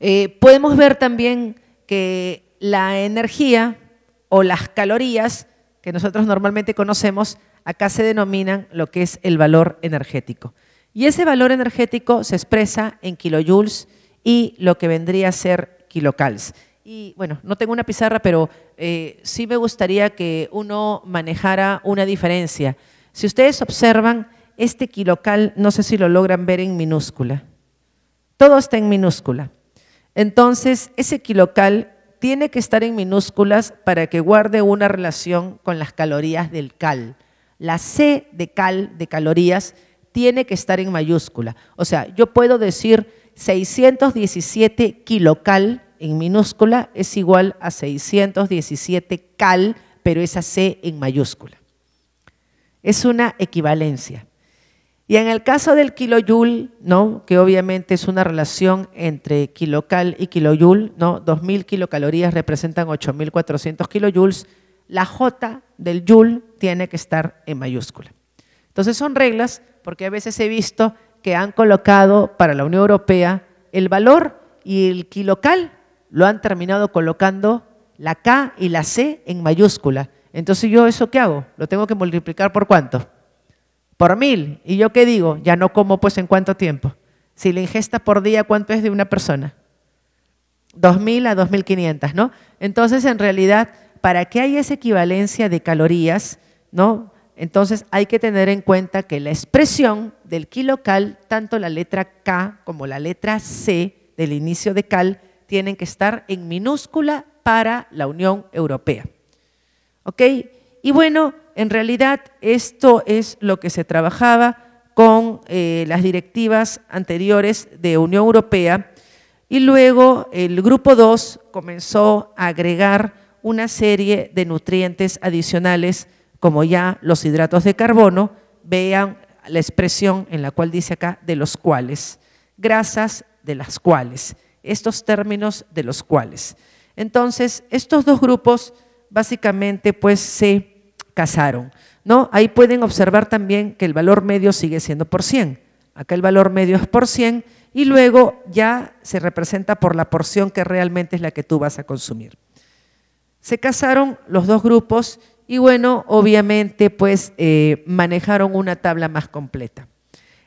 Eh, podemos ver también que la energía o las calorías que nosotros normalmente conocemos acá se denominan lo que es el valor energético. Y ese valor energético se expresa en kilojoules y lo que vendría a ser kilocals. Y bueno, no tengo una pizarra, pero eh, sí me gustaría que uno manejara una diferencia. Si ustedes observan, este kilocal, no sé si lo logran ver en minúscula. Todo está en minúscula. Entonces, ese kilocal tiene que estar en minúsculas para que guarde una relación con las calorías del cal. La C de cal, de calorías, tiene que estar en mayúscula. O sea, yo puedo decir 617 kilocal en minúscula es igual a 617 cal, pero esa C en mayúscula. Es una equivalencia. Y en el caso del kilojoule, ¿no? que obviamente es una relación entre kilocal y kilojoule, ¿no? 2.000 kilocalorías representan 8.400 kilojoules, la J del Joule tiene que estar en mayúscula. Entonces son reglas porque a veces he visto que han colocado para la Unión Europea el valor y el kilocal lo han terminado colocando la K y la C en mayúscula. Entonces yo eso qué hago? Lo tengo que multiplicar por cuánto? Por mil. ¿Y yo qué digo? Ya no como pues en cuánto tiempo. Si la ingesta por día, ¿cuánto es de una persona? mil a dos mil quinientas, ¿no? Entonces, en realidad, para que haya esa equivalencia de calorías, ¿no? Entonces hay que tener en cuenta que la expresión del kilocal, tanto la letra K como la letra C del inicio de cal, tienen que estar en minúscula para la Unión Europea. ¿Ok? Y bueno, en realidad esto es lo que se trabajaba con eh, las directivas anteriores de Unión Europea y luego el grupo 2 comenzó a agregar una serie de nutrientes adicionales, como ya los hidratos de carbono, vean la expresión en la cual dice acá, de los cuales, grasas de las cuales, estos términos de los cuales. Entonces, estos dos grupos básicamente pues se casaron. ¿no? Ahí pueden observar también que el valor medio sigue siendo por 100. Acá el valor medio es por 100 y luego ya se representa por la porción que realmente es la que tú vas a consumir. Se casaron los dos grupos y bueno, obviamente pues eh, manejaron una tabla más completa.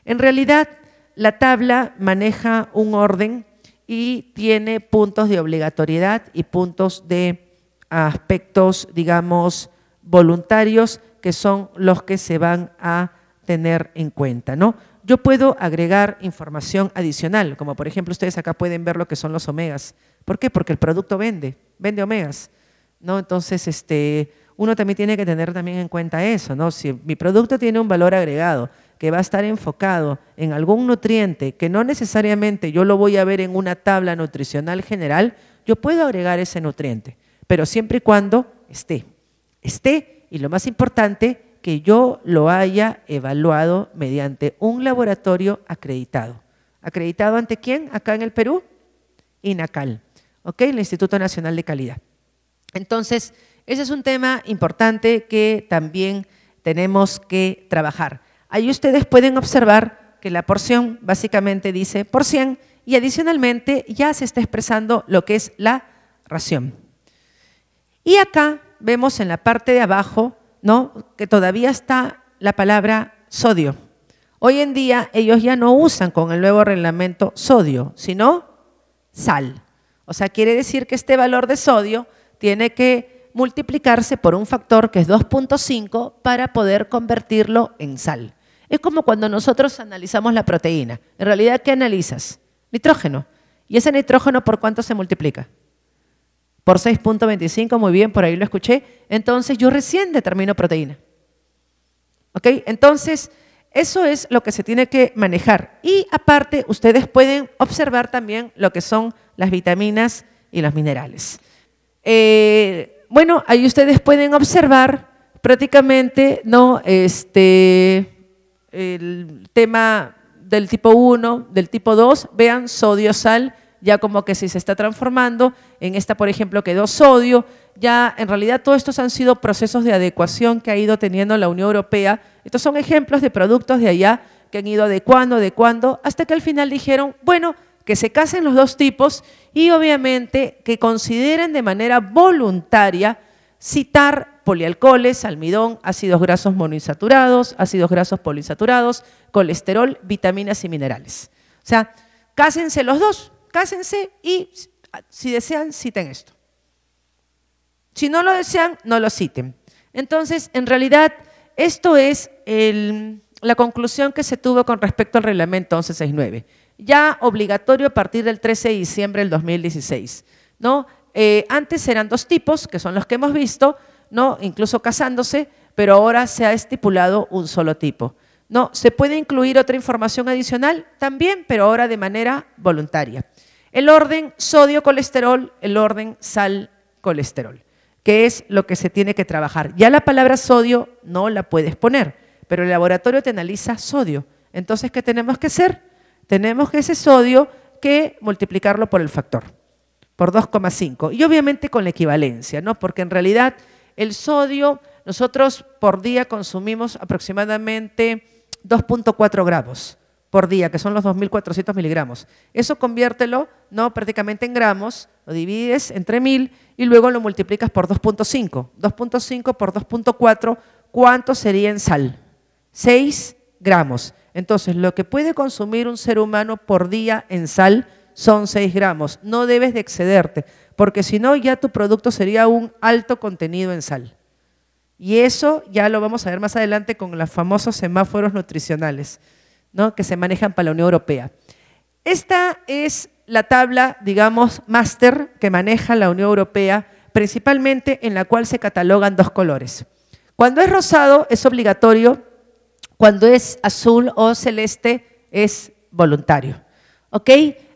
En realidad, la tabla maneja un orden y tiene puntos de obligatoriedad y puntos de aspectos, digamos, voluntarios, que son los que se van a tener en cuenta, ¿no? Yo puedo agregar información adicional, como por ejemplo ustedes acá pueden ver lo que son los omegas. ¿Por qué? Porque el producto vende, vende omegas. ¿no? Entonces, este, uno también tiene que tener también en cuenta eso, ¿no? Si mi producto tiene un valor agregado que va a estar enfocado en algún nutriente que no necesariamente yo lo voy a ver en una tabla nutricional general, yo puedo agregar ese nutriente, pero siempre y cuando esté, esté, y lo más importante, que yo lo haya evaluado mediante un laboratorio acreditado. ¿Acreditado ante quién? Acá en el Perú, INACAL, ¿ok? El Instituto Nacional de Calidad. Entonces, ese es un tema importante que también tenemos que trabajar. Ahí ustedes pueden observar que la porción básicamente dice por 100 y adicionalmente ya se está expresando lo que es la ración. Y acá vemos en la parte de abajo, ¿no? que todavía está la palabra sodio. Hoy en día ellos ya no usan con el nuevo reglamento sodio, sino sal. O sea, quiere decir que este valor de sodio tiene que multiplicarse por un factor que es 2.5 para poder convertirlo en sal. Es como cuando nosotros analizamos la proteína. En realidad, ¿qué analizas? Nitrógeno. ¿Y ese nitrógeno por cuánto se multiplica? Por 6.25, muy bien, por ahí lo escuché. Entonces yo recién determino proteína. ¿Ok? Entonces, eso es lo que se tiene que manejar. Y aparte, ustedes pueden observar también lo que son las vitaminas y los minerales. Eh, bueno, ahí ustedes pueden observar prácticamente ¿no? este, el tema del tipo 1, del tipo 2, vean sodio, sal, ya como que si se está transformando, en esta por ejemplo quedó sodio, ya en realidad todos estos han sido procesos de adecuación que ha ido teniendo la Unión Europea, estos son ejemplos de productos de allá que han ido adecuando, adecuando, hasta que al final dijeron, bueno, que se casen los dos tipos y obviamente que consideren de manera voluntaria citar polialcoholes, almidón, ácidos grasos monoinsaturados, ácidos grasos poliinsaturados, colesterol, vitaminas y minerales. O sea, cásense los dos, cásense y si desean, citen esto. Si no lo desean, no lo citen. Entonces, en realidad, esto es la conclusión que se tuvo con respecto al reglamento 1169 ya obligatorio a partir del 13 de diciembre del 2016. ¿no? Eh, antes eran dos tipos, que son los que hemos visto, ¿no? incluso casándose, pero ahora se ha estipulado un solo tipo. ¿no? Se puede incluir otra información adicional también, pero ahora de manera voluntaria. El orden sodio-colesterol, el orden sal-colesterol, que es lo que se tiene que trabajar. Ya la palabra sodio no la puedes poner, pero el laboratorio te analiza sodio. Entonces, ¿qué tenemos que hacer? tenemos que ese sodio que multiplicarlo por el factor, por 2,5. Y obviamente con la equivalencia, Porque en realidad el sodio, nosotros por día consumimos aproximadamente 2.4 gramos por día, que son los 2.400 miligramos. Eso conviértelo, no prácticamente en gramos, lo divides entre 1.000 y luego lo multiplicas por 2.5. 2.5 por 2.4, ¿cuánto sería en sal? 6 gramos. Entonces, lo que puede consumir un ser humano por día en sal son 6 gramos. No debes de excederte, porque si no ya tu producto sería un alto contenido en sal. Y eso ya lo vamos a ver más adelante con los famosos semáforos nutricionales ¿no? que se manejan para la Unión Europea. Esta es la tabla, digamos, máster que maneja la Unión Europea, principalmente en la cual se catalogan dos colores. Cuando es rosado es obligatorio cuando es azul o celeste es voluntario. ¿Ok?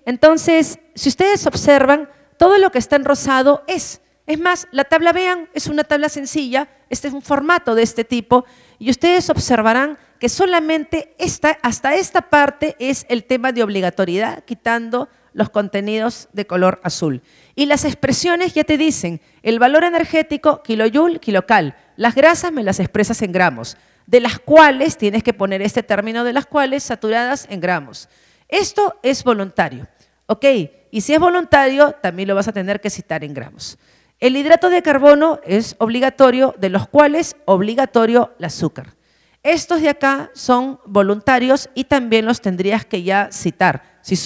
Entonces, si ustedes observan, todo lo que está en rosado es. Es más, la tabla vean, es una tabla sencilla, este es un formato de este tipo, y ustedes observarán que solamente hasta esta parte es el tema de obligatoriedad, quitando los contenidos de color azul. Y las expresiones ya te dicen, el valor energético, kilojoule, kilocal. Las grasas me las expresas en gramos de las cuales, tienes que poner este término de las cuales, saturadas en gramos. Esto es voluntario, ¿ok? Y si es voluntario, también lo vas a tener que citar en gramos. El hidrato de carbono es obligatorio, de los cuales obligatorio el azúcar. Estos de acá son voluntarios y también los tendrías que ya citar. Si,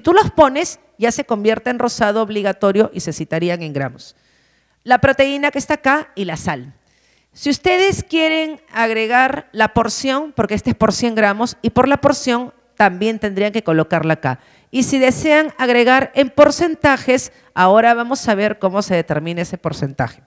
tú los pones, ya se convierte en rosado obligatorio y se citarían en gramos. La proteína que está acá y la sal. Si ustedes quieren agregar la porción, porque este es por 100 gramos, y por la porción también tendrían que colocarla acá. Y si desean agregar en porcentajes, ahora vamos a ver cómo se determina ese porcentaje.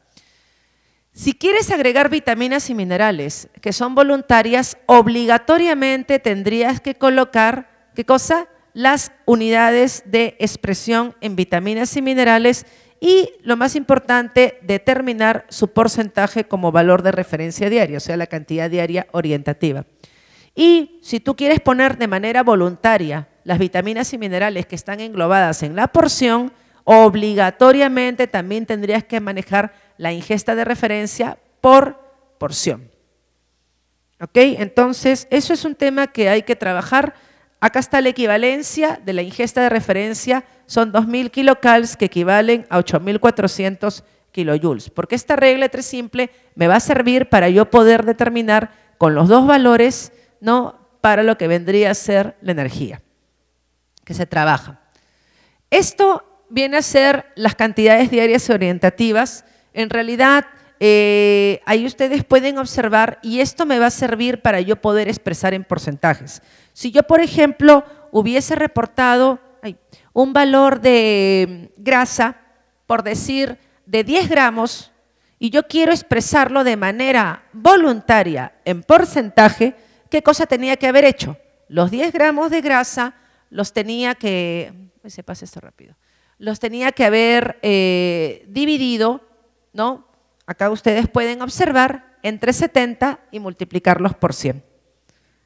Si quieres agregar vitaminas y minerales que son voluntarias, obligatoriamente tendrías que colocar, ¿qué cosa? Las unidades de expresión en vitaminas y minerales y lo más importante, determinar su porcentaje como valor de referencia diaria, o sea, la cantidad diaria orientativa. Y si tú quieres poner de manera voluntaria las vitaminas y minerales que están englobadas en la porción, obligatoriamente también tendrías que manejar la ingesta de referencia por porción. ¿Ok? Entonces, eso es un tema que hay que trabajar Acá está la equivalencia de la ingesta de referencia, son 2.000 kilocals que equivalen a 8.400 kilojoules. Porque esta regla tres simple me va a servir para yo poder determinar con los dos valores, ¿no? Para lo que vendría a ser la energía que se trabaja. Esto viene a ser las cantidades diarias orientativas. En realidad, eh, ahí ustedes pueden observar y esto me va a servir para yo poder expresar en porcentajes. Si yo, por ejemplo, hubiese reportado un valor de grasa, por decir, de 10 gramos, y yo quiero expresarlo de manera voluntaria, en porcentaje, ¿qué cosa tenía que haber hecho? Los 10 gramos de grasa los tenía que, se pasa esto rápido, los tenía que haber eh, dividido, ¿no? Acá ustedes pueden observar, entre 70 y multiplicarlos por 100.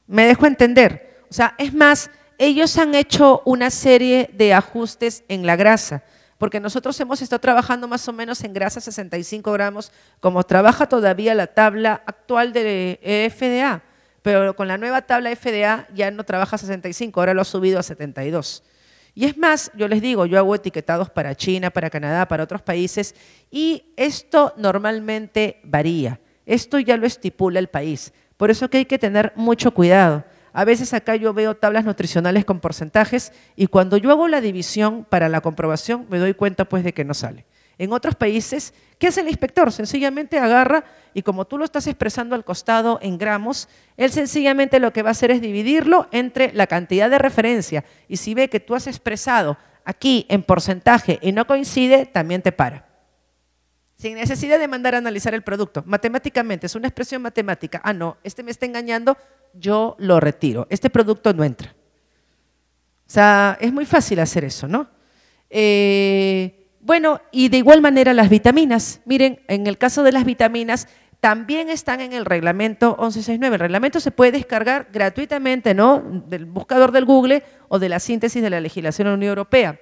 ¿Me dejo entender? O sea, es más, ellos han hecho una serie de ajustes en la grasa, porque nosotros hemos estado trabajando más o menos en grasa 65 gramos, como trabaja todavía la tabla actual de e FDA, pero con la nueva tabla FDA ya no trabaja 65, ahora lo ha subido a 72. Y es más, yo les digo, yo hago etiquetados para China, para Canadá, para otros países, y esto normalmente varía. Esto ya lo estipula el país. Por eso que hay que tener mucho cuidado a veces acá yo veo tablas nutricionales con porcentajes y cuando yo hago la división para la comprobación me doy cuenta pues de que no sale. En otros países, ¿qué hace el inspector? Sencillamente agarra y como tú lo estás expresando al costado en gramos, él sencillamente lo que va a hacer es dividirlo entre la cantidad de referencia y si ve que tú has expresado aquí en porcentaje y no coincide, también te para. Sin necesidad de mandar a analizar el producto, matemáticamente, es una expresión matemática. Ah, no, este me está engañando, yo lo retiro. Este producto no entra. O sea, es muy fácil hacer eso, ¿no? Eh, bueno, y de igual manera las vitaminas. Miren, en el caso de las vitaminas, también están en el reglamento 1169. El reglamento se puede descargar gratuitamente, ¿no? Del buscador del Google o de la síntesis de la legislación de la Unión Europea.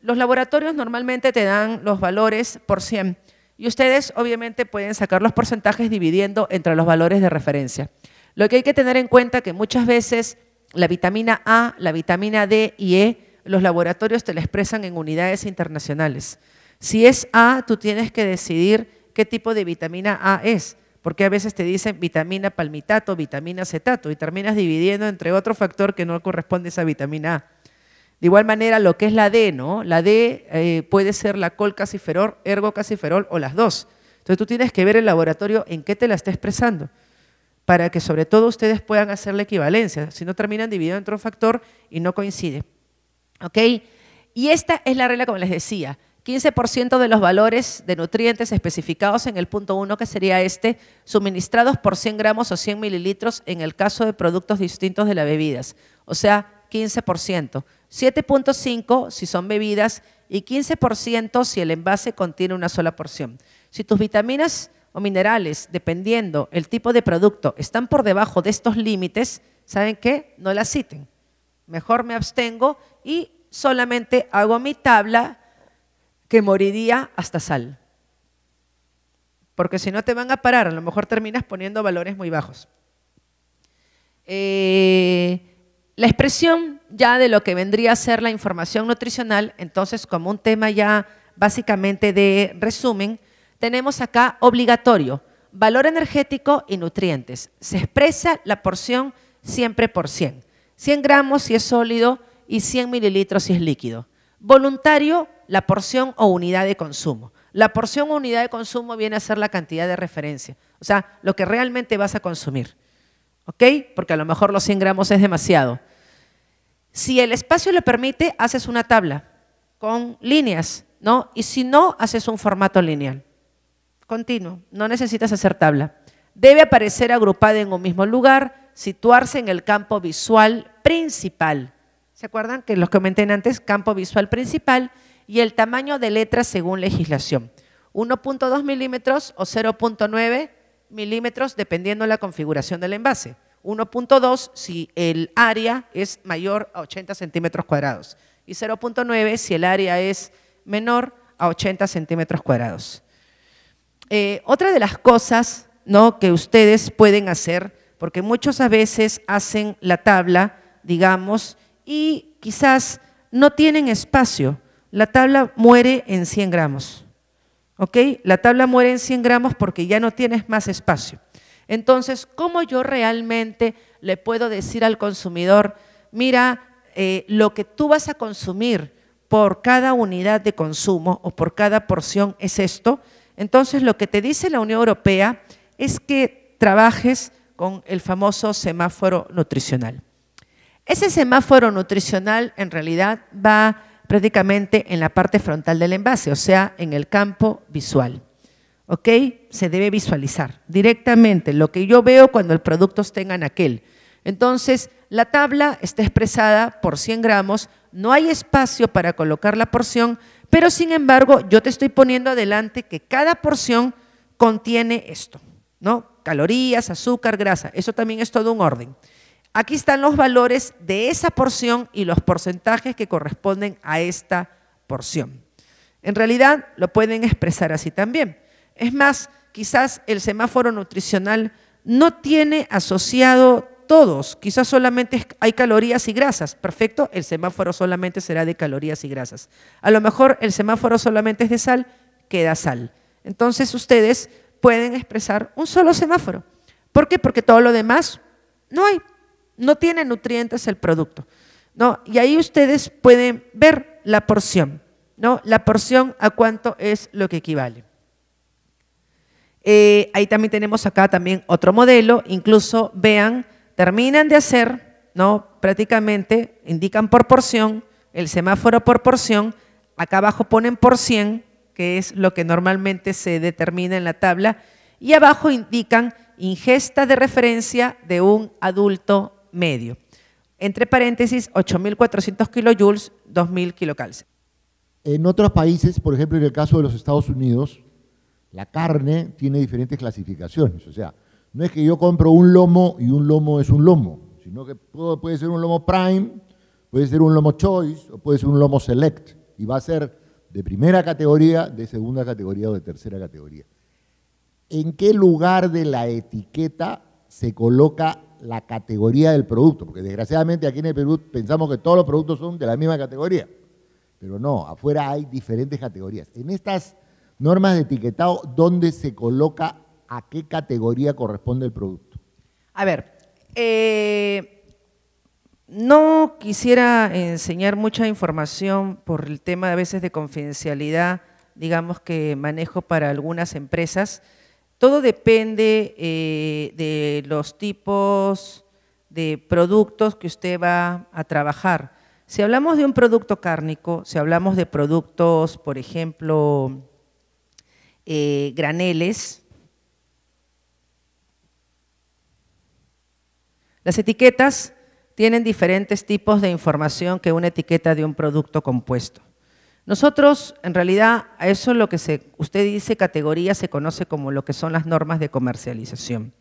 Los laboratorios normalmente te dan los valores por 100 y ustedes obviamente pueden sacar los porcentajes dividiendo entre los valores de referencia. Lo que hay que tener en cuenta es que muchas veces la vitamina A, la vitamina D y E, los laboratorios te la expresan en unidades internacionales. Si es A, tú tienes que decidir qué tipo de vitamina A es, porque a veces te dicen vitamina palmitato, vitamina acetato, y terminas dividiendo entre otro factor que no corresponde a esa vitamina A. De igual manera, lo que es la D, ¿no? La D eh, puede ser la colcaciferol, ergocaciferol o las dos. Entonces tú tienes que ver el laboratorio en qué te la está expresando para que sobre todo ustedes puedan hacer la equivalencia, si no terminan dividido entre un factor y no coincide. ¿Ok? Y esta es la regla, como les decía, 15% de los valores de nutrientes especificados en el punto 1, que sería este, suministrados por 100 gramos o 100 mililitros en el caso de productos distintos de las bebidas, o sea, 15%. 7.5 si son bebidas y 15% si el envase contiene una sola porción. Si tus vitaminas minerales, dependiendo el tipo de producto, están por debajo de estos límites, ¿saben qué? No las citen. Mejor me abstengo y solamente hago mi tabla que moriría hasta sal. Porque si no te van a parar, a lo mejor terminas poniendo valores muy bajos. Eh, la expresión ya de lo que vendría a ser la información nutricional, entonces como un tema ya básicamente de resumen, tenemos acá obligatorio, valor energético y nutrientes. Se expresa la porción siempre por 100. 100 gramos si es sólido y 100 mililitros si es líquido. Voluntario, la porción o unidad de consumo. La porción o unidad de consumo viene a ser la cantidad de referencia, o sea, lo que realmente vas a consumir. ¿Ok? Porque a lo mejor los 100 gramos es demasiado. Si el espacio le permite, haces una tabla con líneas, ¿no? Y si no, haces un formato lineal. Continuo, no necesitas hacer tabla. Debe aparecer agrupada en un mismo lugar, situarse en el campo visual principal. ¿Se acuerdan que los comenté antes? Campo visual principal y el tamaño de letra según legislación. 1.2 milímetros o 0.9 milímetros dependiendo de la configuración del envase. 1.2 si el área es mayor a 80 centímetros cuadrados y 0.9 si el área es menor a 80 centímetros cuadrados. Eh, otra de las cosas que ustedes pueden hacer, porque muchos a veces hacen la tabla, digamos, y quizás no tienen espacio. La tabla muere en 100 gramos. ¿Ok? La tabla muere en 100 gramos porque ya no tienes más espacio. Entonces, ¿cómo yo realmente le puedo decir al consumidor, mira, eh, lo que tú vas a consumir por cada unidad de consumo o por cada porción es esto? Entonces, lo que te dice la Unión Europea es que trabajes con el famoso semáforo nutricional. Ese semáforo nutricional en realidad va prácticamente en la parte frontal del envase, o sea, en el campo visual. ¿Ok? Se debe visualizar directamente lo que yo veo cuando el producto tenga en aquel. Entonces, la tabla está expresada por 100 gramos, no hay espacio para colocar la porción, pero sin embargo, yo te estoy poniendo adelante que cada porción contiene esto, ¿no? Calorías, azúcar, grasa. Eso también es todo un orden. Aquí están los valores de esa porción y los porcentajes que corresponden a esta porción. En realidad, lo pueden expresar así también. Es más, quizás el semáforo nutricional no tiene asociado todos, quizás solamente hay calorías y grasas, perfecto, el semáforo solamente será de calorías y grasas. A lo mejor el semáforo solamente es de sal, queda sal. Entonces ustedes pueden expresar un solo semáforo. ¿Por qué? Porque todo lo demás no hay, no tiene nutrientes el producto. ¿no? Y ahí ustedes pueden ver la porción, ¿no? la porción a cuánto es lo que equivale. Eh, ahí también tenemos acá también otro modelo, incluso vean terminan de hacer, ¿no? prácticamente indican por porción, el semáforo por porción, acá abajo ponen por 100, que es lo que normalmente se determina en la tabla, y abajo indican ingesta de referencia de un adulto medio. Entre paréntesis, 8.400 kilojoules, 2.000 kilocalces. En otros países, por ejemplo, en el caso de los Estados Unidos, la carne tiene diferentes clasificaciones. O sea, no es que yo compro un lomo y un lomo es un lomo, sino que puede ser un lomo prime, puede ser un lomo choice o puede ser un lomo select. Y va a ser de primera categoría, de segunda categoría o de tercera categoría. ¿En qué lugar de la etiqueta se coloca la categoría del producto? Porque desgraciadamente aquí en el Perú pensamos que todos los productos son de la misma categoría. Pero no, afuera hay diferentes categorías. En estas normas de etiquetado, ¿dónde se coloca a qué categoría corresponde el producto. A ver, eh, no quisiera enseñar mucha información por el tema a veces de confidencialidad, digamos que manejo para algunas empresas. Todo depende eh, de los tipos de productos que usted va a trabajar. Si hablamos de un producto cárnico, si hablamos de productos, por ejemplo, eh, graneles, Las etiquetas tienen diferentes tipos de información que una etiqueta de un producto compuesto. Nosotros, en realidad, a eso lo que usted dice categoría se conoce como lo que son las normas de comercialización.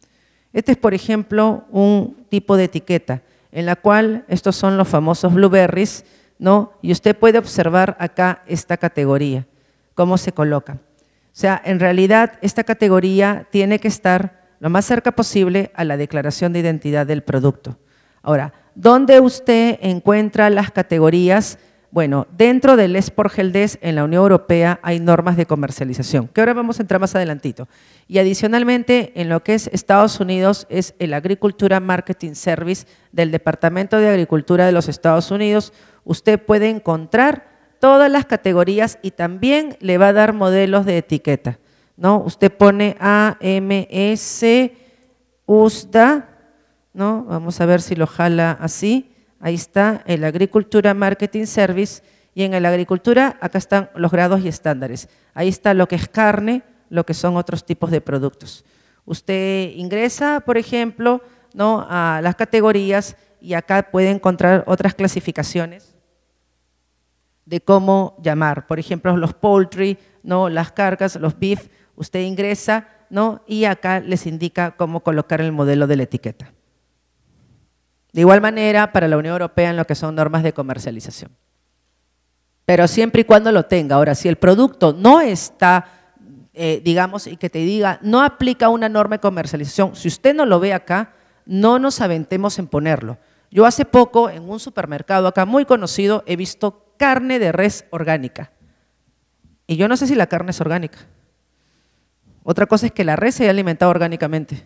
Este es, por ejemplo, un tipo de etiqueta en la cual estos son los famosos blueberries, ¿no? Y usted puede observar acá esta categoría, cómo se coloca. O sea, en realidad esta categoría tiene que estar lo más cerca posible a la declaración de identidad del producto. Ahora, ¿dónde usted encuentra las categorías? Bueno, dentro del des en la Unión Europea hay normas de comercialización, que ahora vamos a entrar más adelantito. Y adicionalmente, en lo que es Estados Unidos, es el Agricultura Marketing Service del Departamento de Agricultura de los Estados Unidos. Usted puede encontrar todas las categorías y también le va a dar modelos de etiqueta. ¿no? Usted pone AMS USDA, ¿no? Vamos a ver si lo jala así. Ahí está el Agricultura Marketing Service y en el agricultura acá están los grados y estándares. Ahí está lo que es carne, lo que son otros tipos de productos. Usted ingresa, por ejemplo, ¿no? a las categorías y acá puede encontrar otras clasificaciones de cómo llamar. Por ejemplo, los poultry, ¿no? las cargas, los beef, usted ingresa, ¿no? Y acá les indica cómo colocar el modelo de la etiqueta. De igual manera, para la Unión Europea en lo que son normas de comercialización. Pero siempre y cuando lo tenga. Ahora, si el producto no está, eh, digamos, y que te diga, no aplica una norma de comercialización, si usted no lo ve acá, no nos aventemos en ponerlo. Yo hace poco, en un supermercado acá muy conocido, he visto carne de res orgánica. Y yo no sé si la carne es orgánica. Otra cosa es que la res se haya alimentado orgánicamente,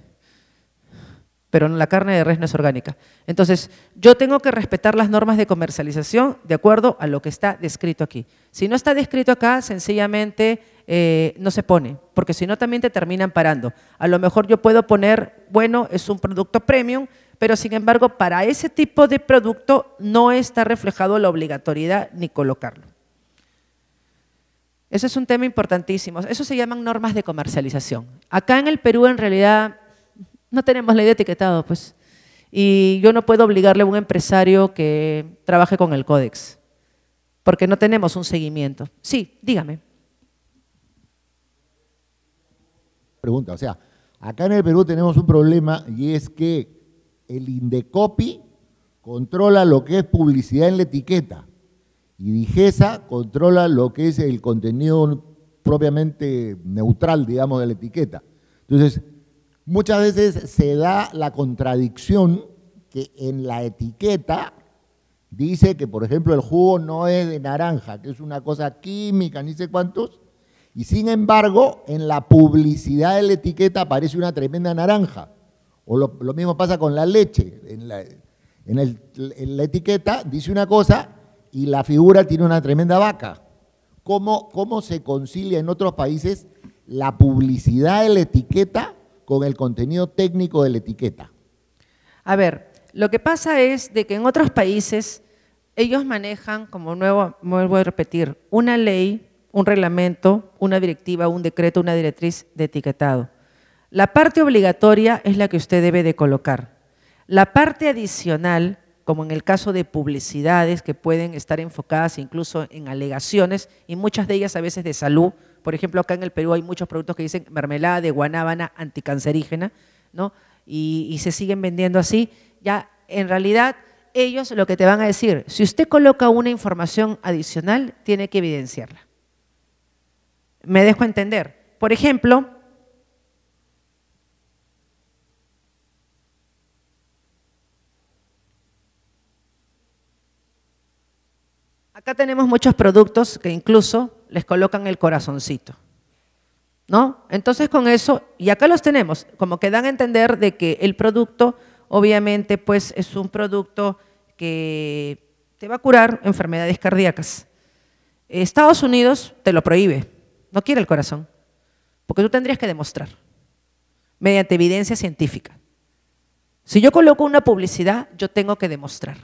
pero la carne de res no es orgánica. Entonces, yo tengo que respetar las normas de comercialización de acuerdo a lo que está descrito aquí. Si no está descrito acá, sencillamente eh, no se pone, porque si no también te terminan parando. A lo mejor yo puedo poner, bueno, es un producto premium, pero sin embargo, para ese tipo de producto no está reflejado la obligatoriedad ni colocarlo. Eso es un tema importantísimo. Eso se llaman normas de comercialización. Acá en el Perú, en realidad, no tenemos ley de etiquetado, pues. Y yo no puedo obligarle a un empresario que trabaje con el códex, porque no tenemos un seguimiento. Sí, dígame. Pregunta, o sea, acá en el Perú tenemos un problema y es que el Indecopi controla lo que es publicidad en la etiqueta. Y Digesa controla lo que es el contenido propiamente neutral, digamos, de la etiqueta. Entonces, muchas veces se da la contradicción que en la etiqueta dice que, por ejemplo, el jugo no es de naranja, que es una cosa química, ni sé cuántos, y sin embargo, en la publicidad de la etiqueta aparece una tremenda naranja. O lo, mismo pasa con la leche. En en la etiqueta dice una cosa y la figura tiene una tremenda vaca. ¿Cómo, cómo se concilia en otros países la publicidad de la etiqueta con el contenido técnico de la etiqueta? A ver, lo que pasa es de que en otros países ellos manejan, como nuevo, vuelvo a repetir, una ley, un reglamento, una directiva, un decreto, una directriz de etiquetado. La parte obligatoria es la que usted debe de colocar. La parte adicional como en el caso de publicidades que pueden estar enfocadas incluso en alegaciones y muchas de ellas a veces de salud. Por ejemplo, acá en el Perú hay muchos productos que dicen mermelada de guanábana anticancerígena, ¿no? Y, y se siguen vendiendo así. Ya, en realidad, ellos lo que te van a decir, si usted coloca una información adicional, tiene que evidenciarla. Me dejo entender. Por ejemplo, Acá tenemos muchos productos que incluso les colocan el corazoncito. ¿No? Entonces con eso, y acá los tenemos, como que dan a entender de que el producto, obviamente, pues es un producto que te va a curar enfermedades cardíacas. Estados Unidos te lo prohíbe, no quiere el corazón, porque tú tendrías que demostrar mediante evidencia científica. Si yo coloco una publicidad, yo tengo que demostrar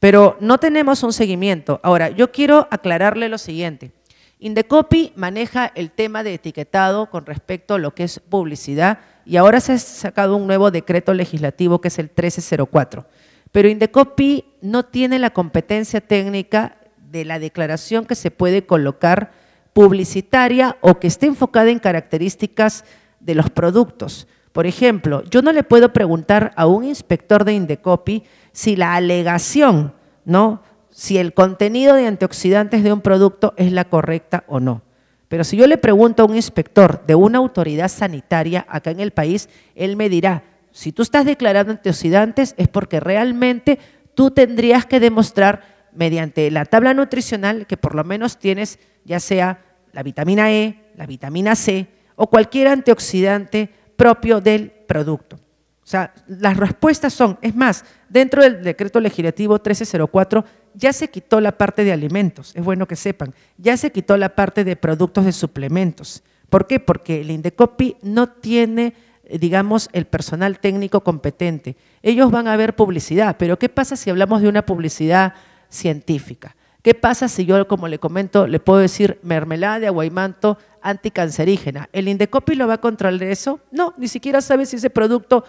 pero no tenemos un seguimiento. Ahora, yo quiero aclararle lo siguiente. Indecopy maneja el tema de etiquetado con respecto a lo que es publicidad y ahora se ha sacado un nuevo decreto legislativo que es el 1304. Pero Indecopi no tiene la competencia técnica de la declaración que se puede colocar publicitaria o que esté enfocada en características de los productos. Por ejemplo, yo no le puedo preguntar a un inspector de Indecopi si la alegación, ¿no? si el contenido de antioxidantes de un producto es la correcta o no. Pero si yo le pregunto a un inspector de una autoridad sanitaria acá en el país, él me dirá, si tú estás declarando antioxidantes es porque realmente tú tendrías que demostrar mediante la tabla nutricional que por lo menos tienes ya sea la vitamina E, la vitamina C o cualquier antioxidante propio del producto. O sea, las respuestas son, es más, dentro del decreto legislativo 1304 ya se quitó la parte de alimentos, es bueno que sepan, ya se quitó la parte de productos de suplementos. ¿Por qué? Porque el Indecopi no tiene eh, digamos, el personal técnico competente. Ellos van a ver publicidad, pero ¿qué pasa si hablamos de una publicidad científica? ¿Qué pasa si yo, como le comento, le puedo decir mermelada de aguaymanto anticancerígena? ¿El Indecopi lo va a controlar eso? No, ni siquiera sabe si ese producto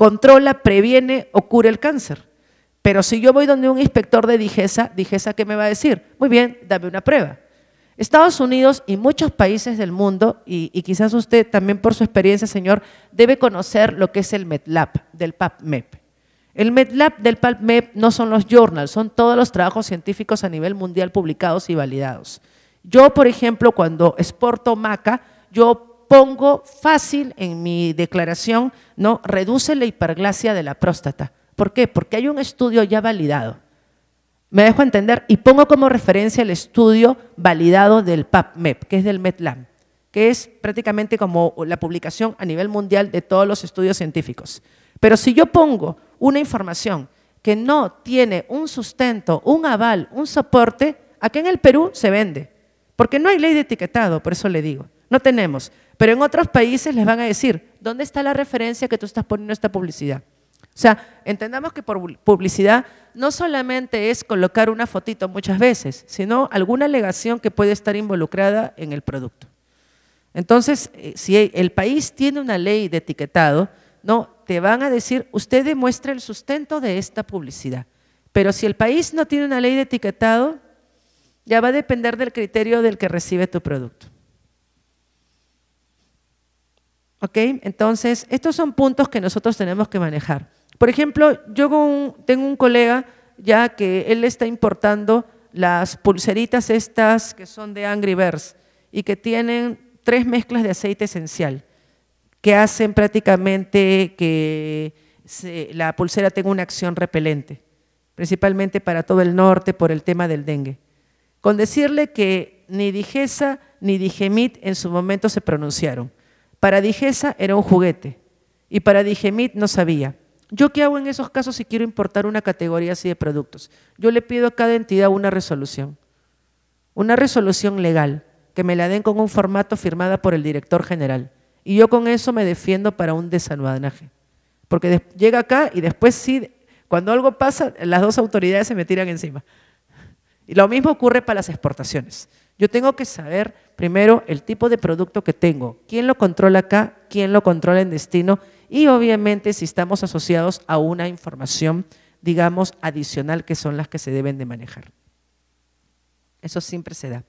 controla, previene o cura el cáncer. Pero si yo voy donde un inspector de Digesa, Digesa ¿qué me va a decir? Muy bien, dame una prueba. Estados Unidos y muchos países del mundo, y, y quizás usted también por su experiencia, señor, debe conocer lo que es el MedLab del PAPMEP. El MedLab del PAPMEP no son los journals, son todos los trabajos científicos a nivel mundial publicados y validados. Yo, por ejemplo, cuando exporto maca, yo pongo fácil en mi declaración, ¿no? Reduce la hiperglasia de la próstata. ¿Por qué? Porque hay un estudio ya validado. Me dejo entender y pongo como referencia el estudio validado del PAPMEP, e que es del METLAM, que es prácticamente como la publicación a nivel mundial de todos los estudios científicos. Pero si yo pongo una información que no tiene un sustento, un aval, un soporte, aquí en el Perú se vende, porque no hay ley de etiquetado, por eso le digo. No tenemos. Pero en otros países les van a decir, ¿dónde está la referencia que tú estás poniendo esta publicidad? O sea, entendamos que por publicidad no solamente es colocar una fotito muchas veces, sino alguna alegación que puede estar involucrada en el producto. Entonces, eh, si el país tiene una ley de etiquetado, no, te van a decir, usted demuestra el sustento de esta publicidad. Pero si el país no tiene una ley de etiquetado, ya va a depender del criterio del que recibe tu producto. ¿Ok? Entonces, estos son puntos que nosotros tenemos que manejar. Por ejemplo, yo tengo un colega ya que él está importando las pulseritas estas que son de Angry Birds y que tienen tres mezclas de aceite esencial que hacen prácticamente que la pulsera tenga una acción repelente, principalmente para todo el norte por el tema del dengue. Con decirle que ni Digesa ni Digemit en su momento se pronunciaron. Para Digesa era un juguete y para Digemit no sabía. ¿Yo qué hago en esos casos si quiero importar una categoría así de productos? Yo le pido a cada entidad una resolución, una resolución legal, que me la den con un formato firmada por el director general. Y yo con eso me defiendo para un desalvanaje. Porque llega acá y después sí, cuando algo pasa, las dos autoridades se me tiran encima. Y lo mismo ocurre para las exportaciones. Yo tengo que saber primero el tipo de producto que tengo, quién lo controla acá, quién lo controla en destino y obviamente si estamos asociados a una información, digamos, adicional que son las que se deben de manejar. Eso siempre se da.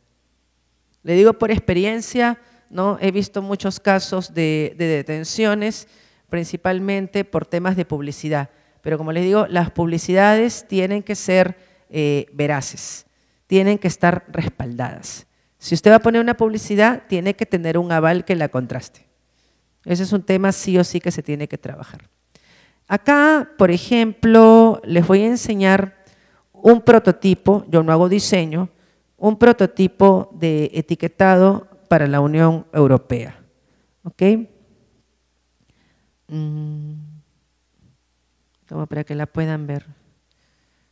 Le digo por experiencia, ¿no? he visto muchos casos de, detenciones, principalmente por temas de publicidad. Pero como les digo, las publicidades tienen que ser eh, veraces tienen que estar respaldadas. Si usted va a poner una publicidad, tiene que tener un aval que la contraste. Ese es un tema sí o sí que se tiene que trabajar. Acá, por ejemplo, les voy a enseñar un prototipo, yo no hago diseño, un prototipo de etiquetado para la Unión Europea. ¿Ok? Mm, como para que la puedan ver.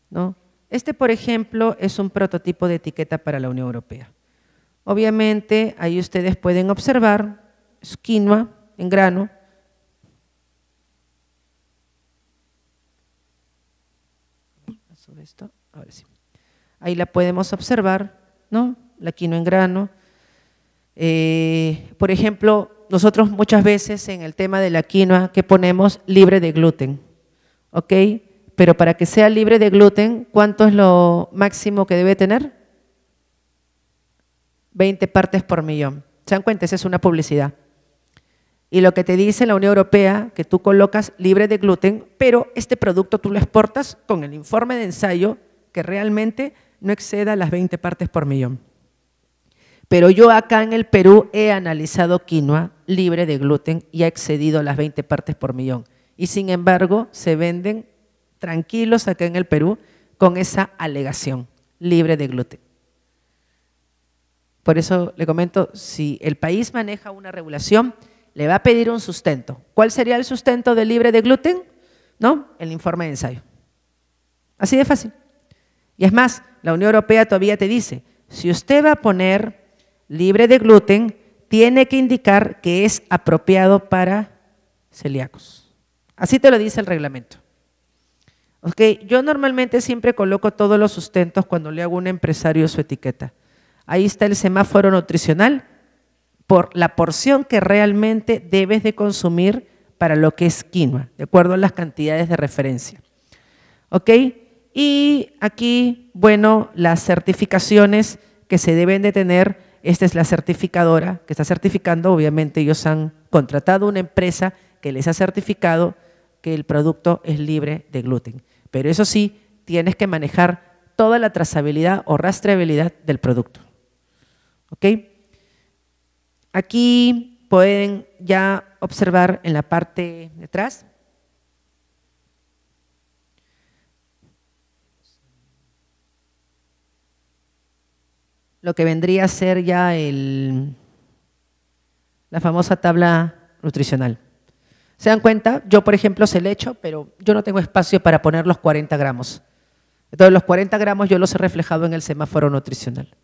¿No? Este, por ejemplo, es un prototipo de etiqueta para la Unión Europea. Obviamente, ahí ustedes pueden observar, es quinoa en grano, Ahí la podemos observar, ¿no? La quinoa en grano. Eh, por ejemplo, nosotros muchas veces en el tema de la quinoa que ponemos libre de gluten, ¿ok? Pero para que sea libre de gluten, ¿cuánto es lo máximo que debe tener? 20 partes por millón. Sean dan esa es una publicidad. Y lo que te dice la Unión Europea, que tú colocas libre de gluten, pero este producto tú lo exportas con el informe de ensayo que realmente no exceda las 20 partes por millón. Pero yo acá en el Perú he analizado quinoa libre de gluten y ha excedido las 20 partes por millón. Y sin embargo, se venden tranquilos acá en el Perú con esa alegación libre de gluten. Por eso le comento, si el país maneja una regulación, le va a pedir un sustento. ¿Cuál sería el sustento de libre de gluten? ¿No? El informe de ensayo. Así de fácil. Y es más, la Unión Europea todavía te dice, si usted va a poner libre de gluten, tiene que indicar que es apropiado para celíacos. Así te lo dice el reglamento. Yo normalmente siempre coloco todos los sustentos cuando le hago a un empresario su etiqueta. Ahí está el semáforo nutricional por la porción que realmente debes de consumir para lo que es quinoa, de acuerdo a las cantidades de referencia. Y aquí, bueno, las certificaciones que se deben de tener, esta es la certificadora que está certificando, obviamente ellos han contratado una empresa que les ha certificado que el producto es libre de gluten. Pero eso sí, tienes que manejar toda la trazabilidad o rastreabilidad del producto. ¿Ok? Aquí pueden ya observar en la parte de atrás. Lo que vendría a ser ya la famosa tabla nutricional. ¿Se dan cuenta? Yo, por ejemplo, se le echo, pero yo no tengo espacio para poner los 40 gramos. Entonces, los 40 gramos yo los he reflejado en el semáforo nutricional.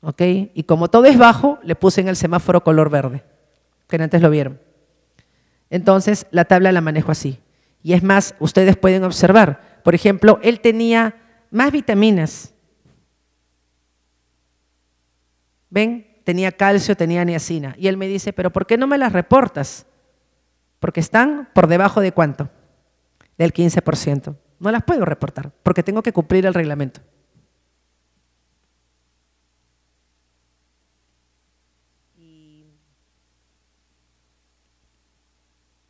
¿Ok? Y como todo es bajo, le puse en el semáforo color verde, que antes lo vieron. Entonces, la tabla la manejo así. Y es más, ustedes pueden observar, por ejemplo, él tenía más vitaminas. ¿Ven? tenía calcio, tenía niacina. Y él me dice, pero ¿por qué no me las reportas? Porque están por debajo de cuánto? Del 15%. No las puedo reportar porque tengo que cumplir el reglamento.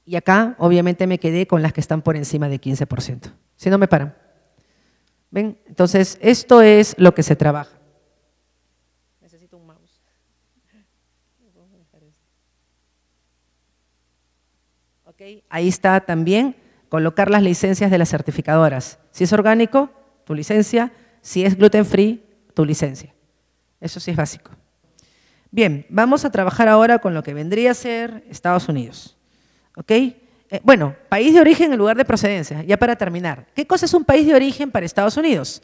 Y acá, obviamente, me quedé con las que están por encima del 15%. Si no me paran. ¿Ven? Entonces, esto es lo que se trabaja. Ahí está también colocar las licencias de las certificadoras. Si es orgánico, tu licencia. Si es gluten free, tu licencia. Eso sí es básico. Bien, vamos a trabajar ahora con lo que vendría a ser Estados Unidos. Eh, bueno, país de origen en lugar de procedencia, ya para terminar. ¿Qué cosa es un país de origen para Estados Unidos?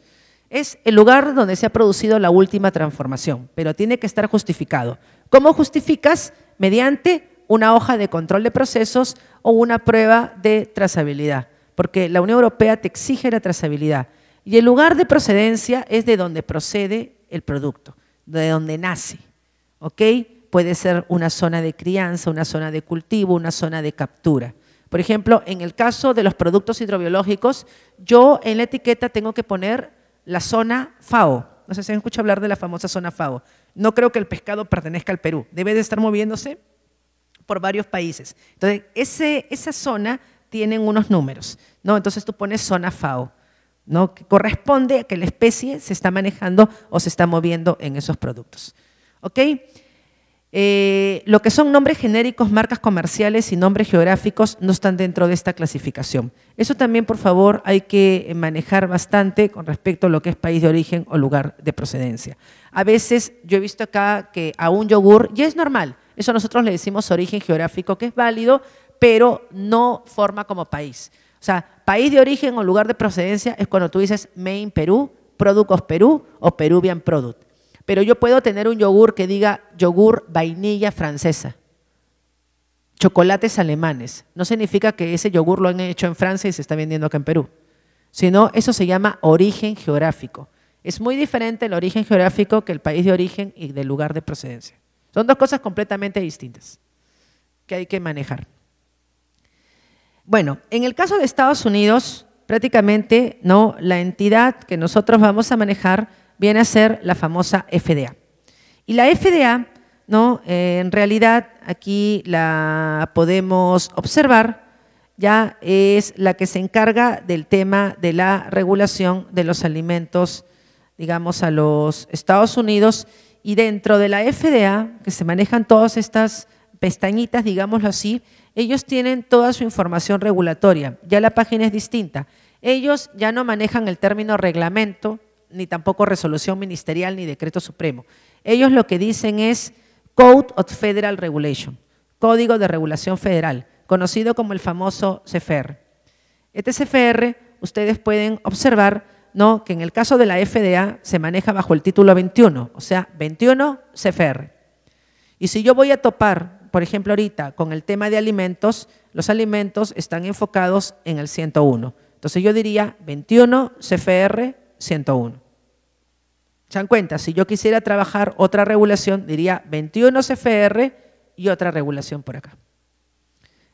Es el lugar donde se ha producido la última transformación, pero tiene que estar justificado. ¿Cómo justificas? Mediante una hoja de control de procesos o una prueba de trazabilidad, porque la Unión Europea te exige la trazabilidad. Y el lugar de procedencia es de donde procede el producto, de donde nace. ¿Ok? Puede ser una zona de crianza, una zona de cultivo, una zona de captura. Por ejemplo, en el caso de los productos hidrobiológicos, yo en la etiqueta tengo que poner la zona FAO. No sé si han escuchado hablar de la famosa zona FAO. No creo que el pescado pertenezca al Perú. Debe de estar moviéndose por varios países. Entonces, esa zona tiene unos números, ¿no? Entonces tú pones zona FAO, ¿no? Que corresponde a que la especie se está manejando o se está moviendo en esos productos. ¿Ok? Eh, lo que son nombres genéricos, marcas comerciales y nombres geográficos no están dentro de esta clasificación. Eso también, por favor, hay que manejar bastante con respecto a lo que es país de origen o lugar de procedencia. A veces yo he visto acá que a un yogur, y es normal, eso nosotros le decimos origen geográfico, que es válido, pero no forma como país. O sea, país de origen o lugar de procedencia es cuando tú dices Main Perú, Product Perú o Peruvian Product. Pero yo puedo tener un yogur que diga yogur vainilla francesa, chocolates alemanes. No significa que ese yogur lo han hecho en Francia y se está vendiendo acá en Perú, sino eso se llama origen geográfico. Es muy diferente el origen geográfico que el país de origen y del lugar de procedencia. Son dos cosas completamente distintas que hay que manejar. Bueno, en el caso de Estados Unidos, prácticamente no la entidad que nosotros vamos a manejar viene a ser la famosa FDA. Y la FDA, ¿no? Eh, en realidad aquí la podemos observar, ya es la que se encarga del tema de la regulación de los alimentos, digamos, a los Estados Unidos y dentro de la FDA, que se manejan todas estas pestañitas, digámoslo así, ellos tienen toda su información regulatoria. Ya la página es distinta. Ellos ya no manejan el término reglamento, ni tampoco resolución ministerial, ni decreto supremo. Ellos lo que dicen es Code of Federal Regulation, Código de Regulación Federal, conocido como el famoso CFR. Este CFR, ustedes pueden observar, ¿no? que en el caso de la FDA se maneja bajo el título 21, o sea, 21 CFR. Y si yo voy a topar, por ejemplo, ahorita con el tema de alimentos, los alimentos están enfocados en el 101. Entonces yo diría 21 CFR 101. ¿Se dan cuenta? Si yo quisiera trabajar otra regulación, diría 21 CFR y otra regulación por acá.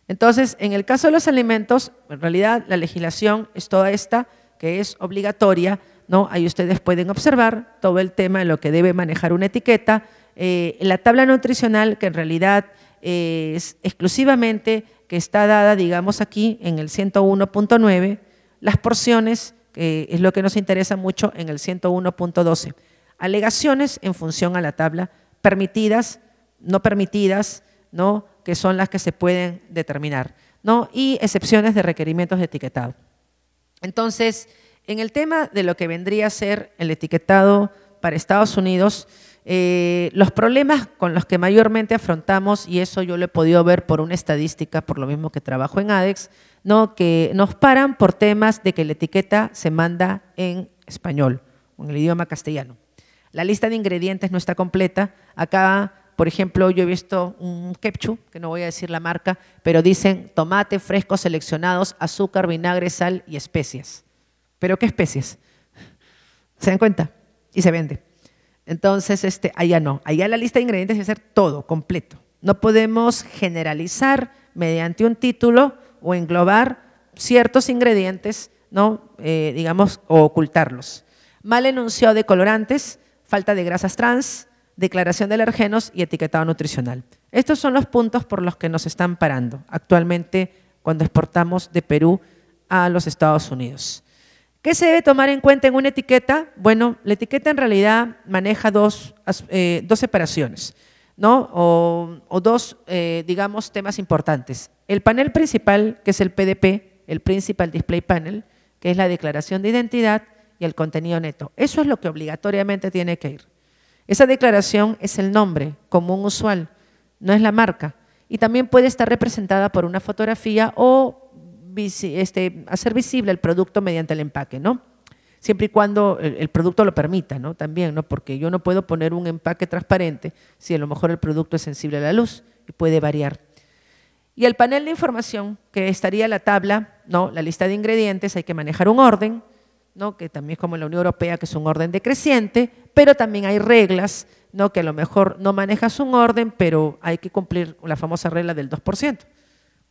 Entonces, en el caso de los alimentos, en realidad la legislación es toda esta que es obligatoria, ¿no? Ahí ustedes pueden observar todo el tema de lo que debe manejar una etiqueta. Eh, la tabla nutricional, que en realidad es exclusivamente que está dada, digamos, aquí en el 101.9, las porciones, que es lo que nos interesa mucho en el 101.12. Alegaciones en función a la tabla, permitidas, no permitidas, ¿no? que son las que se pueden determinar, ¿no? y excepciones de requerimientos de etiquetado. Entonces, en el tema de lo que vendría a ser el etiquetado para Estados Unidos, eh, los problemas con los que mayormente afrontamos, y eso yo lo he podido ver por una estadística, por lo mismo que trabajo en ADEX, ¿no? que nos paran por temas de que la etiqueta se manda en español, en el idioma castellano. La lista de ingredientes no está completa. Acá por ejemplo, yo he visto un ketchup, que no voy a decir la marca, pero dicen tomate fresco seleccionados, azúcar, vinagre, sal y especias. ¿Pero qué especias? ¿Se dan cuenta? Y se vende. Entonces, este, allá no. Allá la lista de ingredientes es ser todo, completo. No podemos generalizar mediante un título o englobar ciertos ingredientes, ¿no? Eh, digamos, o ocultarlos. Mal enunciado de colorantes, falta de grasas trans, declaración de alergenos y etiquetado nutricional. Estos son los puntos por los que nos están parando actualmente cuando exportamos de Perú a los Estados Unidos. ¿Qué se debe tomar en cuenta en una etiqueta? Bueno, la etiqueta en realidad maneja dos, eh, separaciones, ¿no? O, dos, eh, digamos, temas importantes. El panel principal, que es el PDP, el Principal Display Panel, que es la declaración de identidad y el contenido neto. Eso es lo que obligatoriamente tiene que ir. Esa declaración es el nombre común usual, no es la marca. Y también puede estar representada por una fotografía o este, hacer visible el producto mediante el empaque, ¿no? Siempre y cuando el, el producto lo permita, ¿no? También, ¿no? Porque yo no puedo poner un empaque transparente si a lo mejor el producto es sensible a la luz y puede variar. Y el panel de información, que estaría la tabla, ¿no? La lista de ingredientes, hay que manejar un orden, que también es como en la Unión Europea, que es un orden decreciente, pero también hay reglas, que a lo mejor no manejas un orden, pero hay que cumplir la famosa regla del 2%.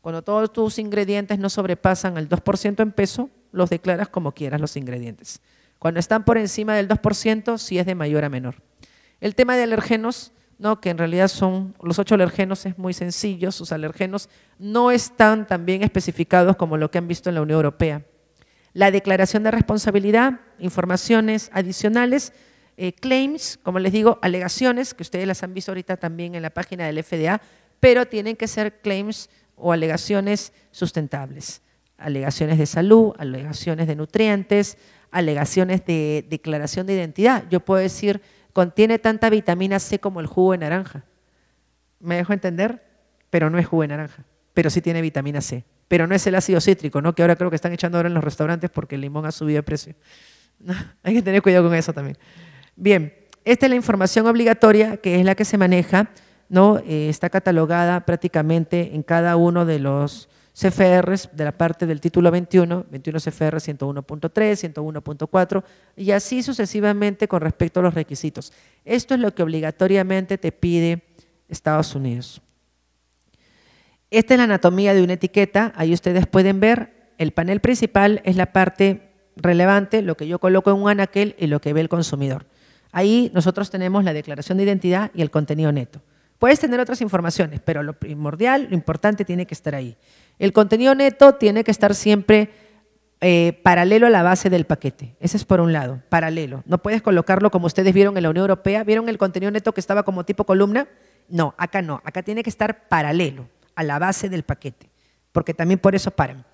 Cuando todos tus ingredientes no sobrepasan el 2% en peso, los declaras como quieras los ingredientes. Cuando están por encima del 2%, sí es de mayor a menor. El tema de alergenos, que en realidad son los ocho alergenos, es muy sencillo, sus alergenos no están tan bien especificados como lo que han visto en la Unión Europea la declaración de responsabilidad, informaciones adicionales, eh, claims, como les digo, alegaciones, que ustedes las han visto ahorita también en la página del FDA, pero tienen que ser claims o alegaciones sustentables. Alegaciones de salud, alegaciones de nutrientes, alegaciones de declaración de identidad. Yo puedo decir, contiene tanta vitamina C como el jugo de naranja. ¿Me dejo entender? Pero no es jugo de naranja, pero sí tiene vitamina C pero no es el ácido cítrico, ¿no? Que ahora creo que están echando ahora en los restaurantes porque el limón ha subido de precio. Hay que tener cuidado con eso también. Bien, esta es la información obligatoria, que es la que se maneja, ¿no? Eh, está catalogada prácticamente en cada uno de los CFRs de la parte del título 21, 21 CFR 101.3, 101.4 y así sucesivamente con respecto a los requisitos. Esto es lo que obligatoriamente te pide Estados Unidos. Esta es la anatomía de una etiqueta. Ahí ustedes pueden ver, el panel principal es la parte relevante, lo que yo coloco en un anaquel y lo que ve el consumidor. Ahí nosotros tenemos la declaración de identidad y el contenido neto. Puedes tener otras informaciones, pero lo primordial, lo importante tiene que estar ahí. El contenido neto tiene que estar siempre eh, paralelo a la base del paquete. Ese es por un lado, paralelo. No puedes colocarlo como ustedes vieron en la Unión Europea. ¿Vieron el contenido neto que estaba como tipo columna? No, acá no. Acá tiene que estar paralelo a la base del paquete, porque también por eso paran.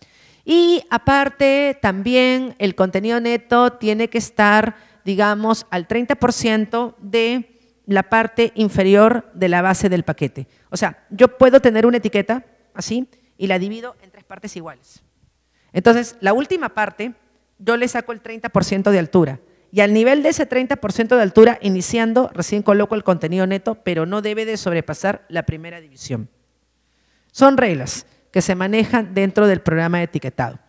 Y aparte, también el contenido neto tiene que estar, digamos, al 30% de la parte inferior de la base del paquete. O sea, yo puedo tener una etiqueta así y la divido en tres partes iguales. Entonces, la última parte, yo le saco el 30% de altura. Y al nivel de ese 30% de altura, iniciando, recién coloco el contenido neto, pero no debe de sobrepasar la primera división. Son reglas que se manejan dentro del programa de etiquetado.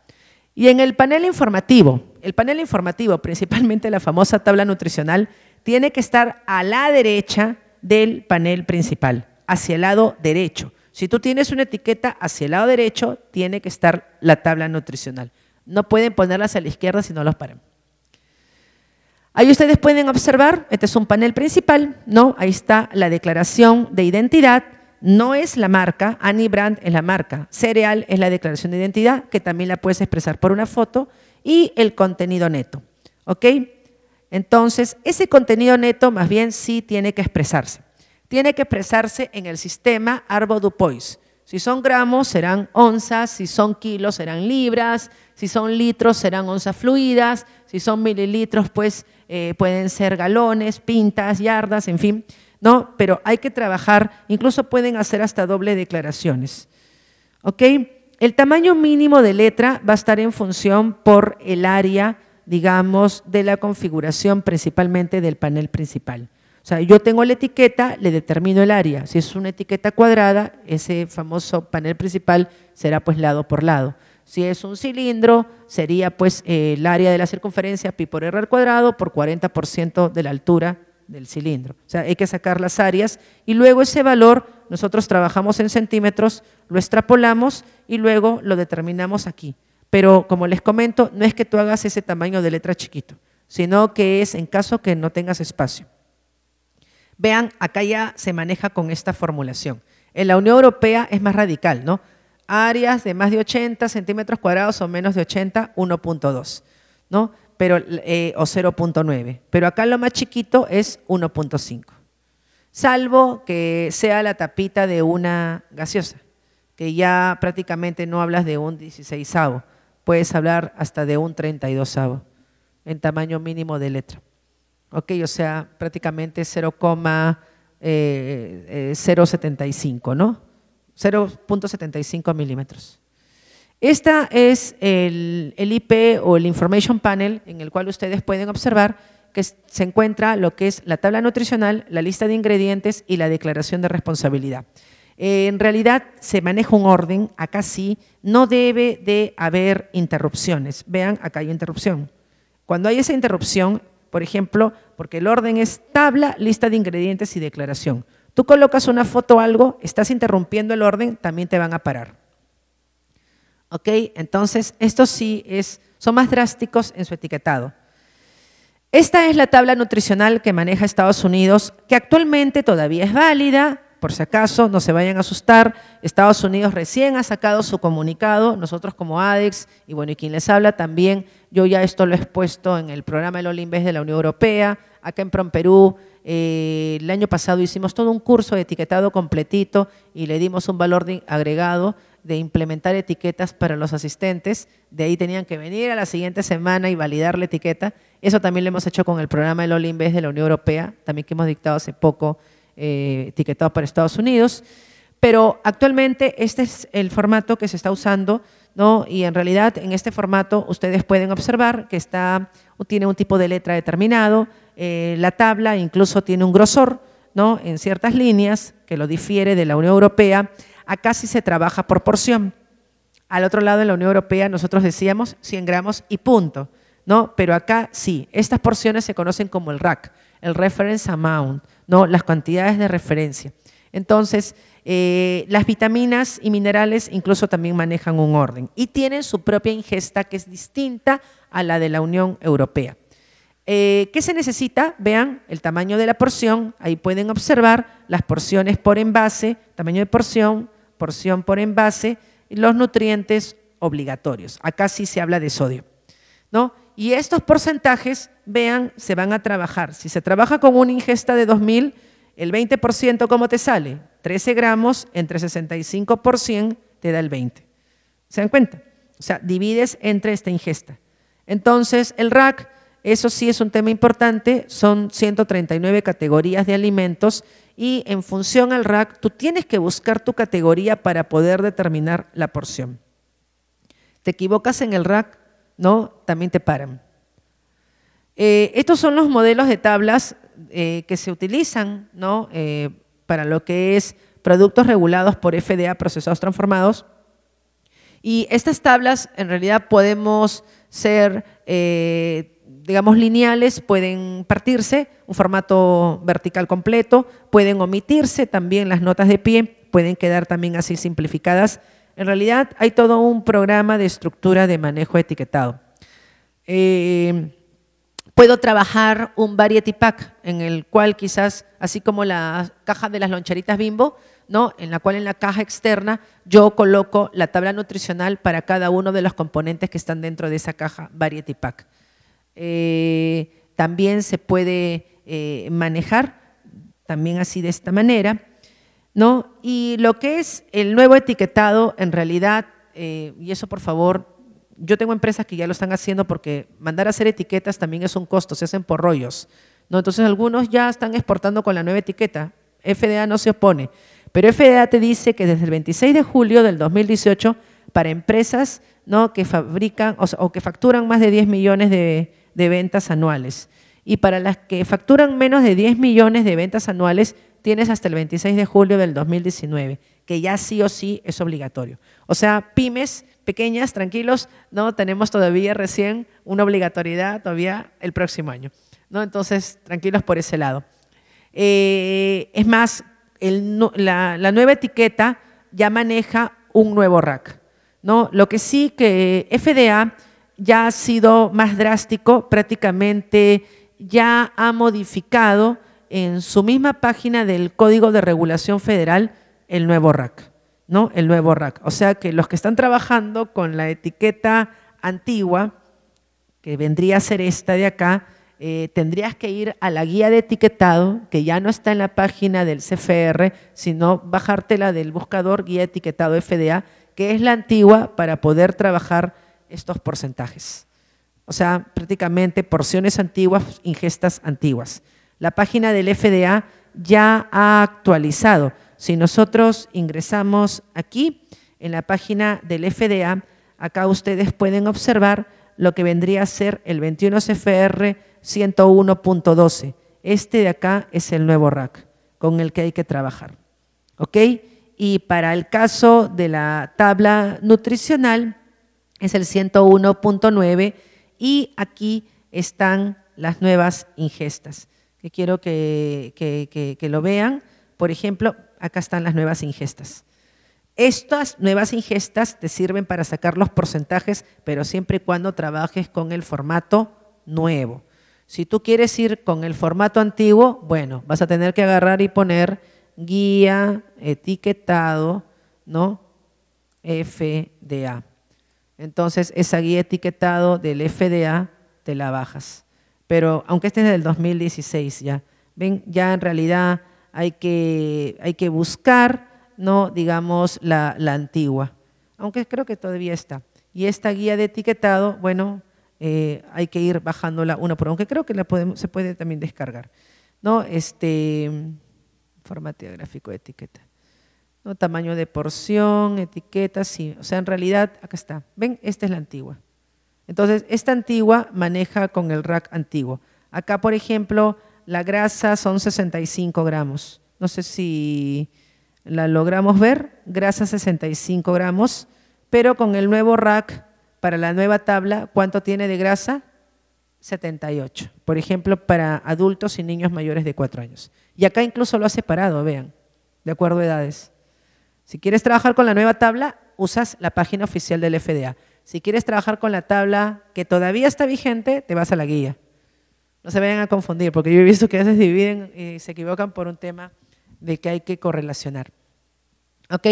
Y en el panel informativo, el panel informativo, principalmente la famosa tabla nutricional, tiene que estar a la derecha del panel principal, hacia el lado derecho. Si tú tienes una etiqueta hacia el lado derecho, tiene que estar la tabla nutricional. No pueden ponerlas a la izquierda si no los paran. Ahí ustedes pueden observar, este es un panel principal, ¿no? Ahí está la declaración de identidad, no es la marca, Annie Brand es la marca, Cereal es la declaración de identidad, que también la puedes expresar por una foto, y el contenido neto. ¿Ok? Entonces, ese contenido neto más bien sí tiene que expresarse. Tiene que expresarse en el sistema Arbo Dupois. Si son gramos, serán onzas, si son kilos, serán libras, si son litros, serán onzas fluidas, si son mililitros, pues eh, pueden ser galones, pintas, yardas, en fin. ¿no? Pero hay que trabajar, incluso pueden hacer hasta doble declaraciones. El tamaño mínimo de letra va a estar en función por el área, digamos, de la configuración principalmente del panel principal. O sea, yo tengo la etiqueta, le determino el área. Si es una etiqueta cuadrada, ese famoso panel principal será pues lado por lado. Si es un cilindro, sería pues el área de la circunferencia pi por r al cuadrado por 40% de la altura del cilindro. O sea, hay que sacar las áreas y luego ese valor nosotros trabajamos en centímetros, lo extrapolamos y luego lo determinamos aquí. Pero como les comento, no es que tú hagas ese tamaño de letra chiquito, sino que es en caso que no tengas espacio. Vean, acá ya se maneja con esta formulación. En la Unión Europea es más radical, ¿no? Áreas de más de 80 centímetros cuadrados o menos de 80, 1.2, ¿no? pero, eh, o 0.9, pero acá lo más chiquito es 1.5, salvo que sea la tapita de una gaseosa, que ya prácticamente no hablas de un 16 avo, puedes hablar hasta de un 32 avo en tamaño mínimo de letra. Ok, o sea, prácticamente 0,075, eh, eh, ¿no? 0.75 milímetros. Esta es el, IP o el Information Panel en el cual ustedes pueden observar que se encuentra lo que es la tabla nutricional, la lista de ingredientes y la declaración de responsabilidad. Eh, en realidad se maneja un orden, acá sí, no debe de haber interrupciones. Vean, acá hay interrupción. Cuando hay esa interrupción, por ejemplo, porque el orden es tabla, lista de ingredientes y declaración. Tú colocas una foto o algo, estás interrumpiendo el orden, también te van a parar. ¿Ok? Entonces, estos sí es, son más drásticos en su etiquetado. Esta es la tabla nutricional que maneja Estados Unidos, que actualmente todavía es válida, por si acaso, no se vayan a asustar. Estados Unidos recién ha sacado su comunicado, nosotros como ADEX, y bueno, y quien les habla también, yo ya esto lo he expuesto en el programa El Olimbés de la Unión Europea, acá en Prom Perú, eh, el año pasado hicimos todo un curso de etiquetado completito y le dimos un valor agregado de implementar etiquetas para los asistentes, de ahí tenían que venir a la siguiente semana y validar la etiqueta. Eso también lo hemos hecho con el programa del de la Unión Europea, también que hemos dictado hace poco, eh, etiquetado para Estados Unidos. Pero actualmente este es el formato que se está usando, ¿no? Y en realidad en este formato ustedes pueden observar que está, tiene un tipo de letra determinado, eh, la tabla incluso tiene un grosor, ¿no? En ciertas líneas que lo difiere de la Unión Europea acá sí se trabaja por porción. Al otro lado de la Unión Europea nosotros decíamos 100 gramos y punto. ¿no? Pero acá sí, estas porciones se conocen como el RAC, el reference amount, ¿no? las cantidades de referencia. Entonces, eh, las vitaminas y minerales incluso también manejan un orden y tienen su propia ingesta que es distinta a la de la Unión Europea. Eh, ¿Qué se necesita? Vean el tamaño de la porción, ahí pueden observar las porciones por envase, tamaño de porción, porción por envase, y los nutrientes obligatorios. Acá sí se habla de sodio. ¿no? Y estos porcentajes, vean, se van a trabajar. Si se trabaja con una ingesta de 2.000, el 20%, ¿cómo te sale? 13 gramos entre 65 te da el 20. ¿Se dan cuenta? O sea, divides entre esta ingesta. Entonces, el RAC... Eso sí es un tema importante, son 139 categorías de alimentos y en función al rack tú tienes que buscar tu categoría para poder determinar la porción. Te equivocas en el rack, ¿no? También te paran. Eh, estos son los modelos de tablas eh, que se utilizan, ¿no? Eh, para lo que es productos regulados por FDA, procesados transformados. Y estas tablas en realidad podemos ser digamos, lineales pueden partirse, un formato vertical completo, pueden omitirse también las notas de pie, pueden quedar también así simplificadas. En realidad hay todo un programa de estructura de manejo etiquetado. Eh, puedo trabajar un variety pack en el cual quizás, así como la caja de las loncheritas bimbo, ¿no? en la cual en la caja externa yo coloco la tabla nutricional para cada uno de los componentes que están dentro de esa caja variety pack. Eh, también se puede eh, manejar, también así de esta manera. ¿no? Y lo que es el nuevo etiquetado, en realidad, eh, y eso por favor, yo tengo empresas que ya lo están haciendo porque mandar a hacer etiquetas también es un costo, se hacen por rollos. ¿no? Entonces algunos ya están exportando con la nueva etiqueta, FDA no se opone, pero FDA te dice que desde el 26 de julio del 2018, para empresas ¿no? que fabrican o que facturan más de 10 millones de de ventas anuales. Y para las que facturan menos de 10 millones de ventas anuales, tienes hasta el 26 de julio del 2019, que ya sí o sí es obligatorio. O sea, pymes pequeñas, tranquilos, no tenemos todavía recién una obligatoriedad todavía el próximo año. ¿no? Entonces, tranquilos por ese lado. Eh, es más, la, la, nueva etiqueta ya maneja un nuevo rack. ¿no? Lo que sí que FDA ya ha sido más drástico, prácticamente ya ha modificado en su misma página del Código de Regulación Federal el nuevo RAC, ¿no? El nuevo RAC. O sea que los que están trabajando con la etiqueta antigua, que vendría a ser esta de acá, eh, tendrías que ir a la guía de etiquetado, que ya no está en la página del CFR, sino bajártela del buscador guía etiquetado FDA, que es la antigua para poder trabajar estos porcentajes. O sea, prácticamente porciones antiguas, ingestas antiguas. La página del FDA ya ha actualizado. Si nosotros ingresamos aquí, en la página del FDA, acá ustedes pueden observar lo que vendría a ser el 21 CFR 101.12. Este de acá es el nuevo RAC con el que hay que trabajar. ¿Ok? Y para el caso de la tabla nutricional, es el 101.9 y aquí están las nuevas ingestas, que quiero que, lo vean. Por ejemplo, acá están las nuevas ingestas. Estas nuevas ingestas te sirven para sacar los porcentajes, pero siempre y cuando trabajes con el formato nuevo. Si tú quieres ir con el formato antiguo, bueno, vas a tener que agarrar y poner guía, etiquetado, ¿no? FDA. Entonces, esa guía etiquetado del FDA te la bajas. Pero aunque este es del 2016 ya, ven, ya en realidad hay que, buscar, no digamos, la, la antigua. Aunque creo que todavía está. Y esta guía de etiquetado, bueno, eh, hay que ir bajándola una por una, aunque creo que se puede también descargar. ¿no? Este, formato gráfico de etiqueta tamaño de porción, etiquetas, sí. O sea, en realidad, acá está. ¿Ven? Esta es la antigua. Entonces, esta antigua maneja con el rack antiguo. Acá, por ejemplo, la grasa son 65 gramos. No sé si la logramos ver, grasa 65 gramos, pero con el nuevo rack para la nueva tabla, ¿cuánto tiene de grasa? 78, por ejemplo, para adultos y niños mayores de 4 años. Y acá incluso lo ha separado, vean, de acuerdo a edades. Si quieres trabajar con la nueva tabla, usas la página oficial del FDA. Si quieres trabajar con la tabla que todavía está vigente, te vas a la guía. No se vayan a confundir, porque yo he visto que a veces dividen y se equivocan por un tema de que hay que correlacionar. ¿Ok?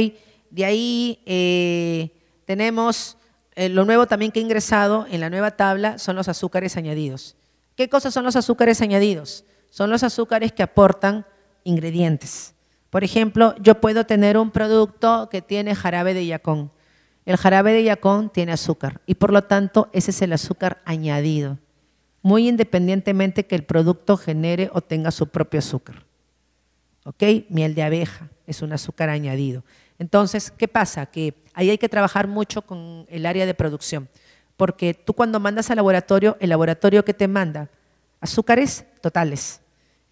De ahí eh, tenemos eh, lo nuevo también que he ingresado en la nueva tabla son los azúcares añadidos. ¿Qué cosas son los azúcares añadidos? Son los azúcares que aportan ingredientes. Por ejemplo, yo puedo tener un producto que tiene jarabe de yacón. El jarabe de yacón tiene azúcar y por lo tanto ese es el azúcar añadido, muy independientemente que el producto genere o tenga su propio azúcar. ¿Ok? Miel de abeja es un azúcar añadido. Entonces, ¿qué pasa? Que ahí hay que trabajar mucho con el área de producción, porque tú cuando mandas al laboratorio, el laboratorio que te manda azúcares totales.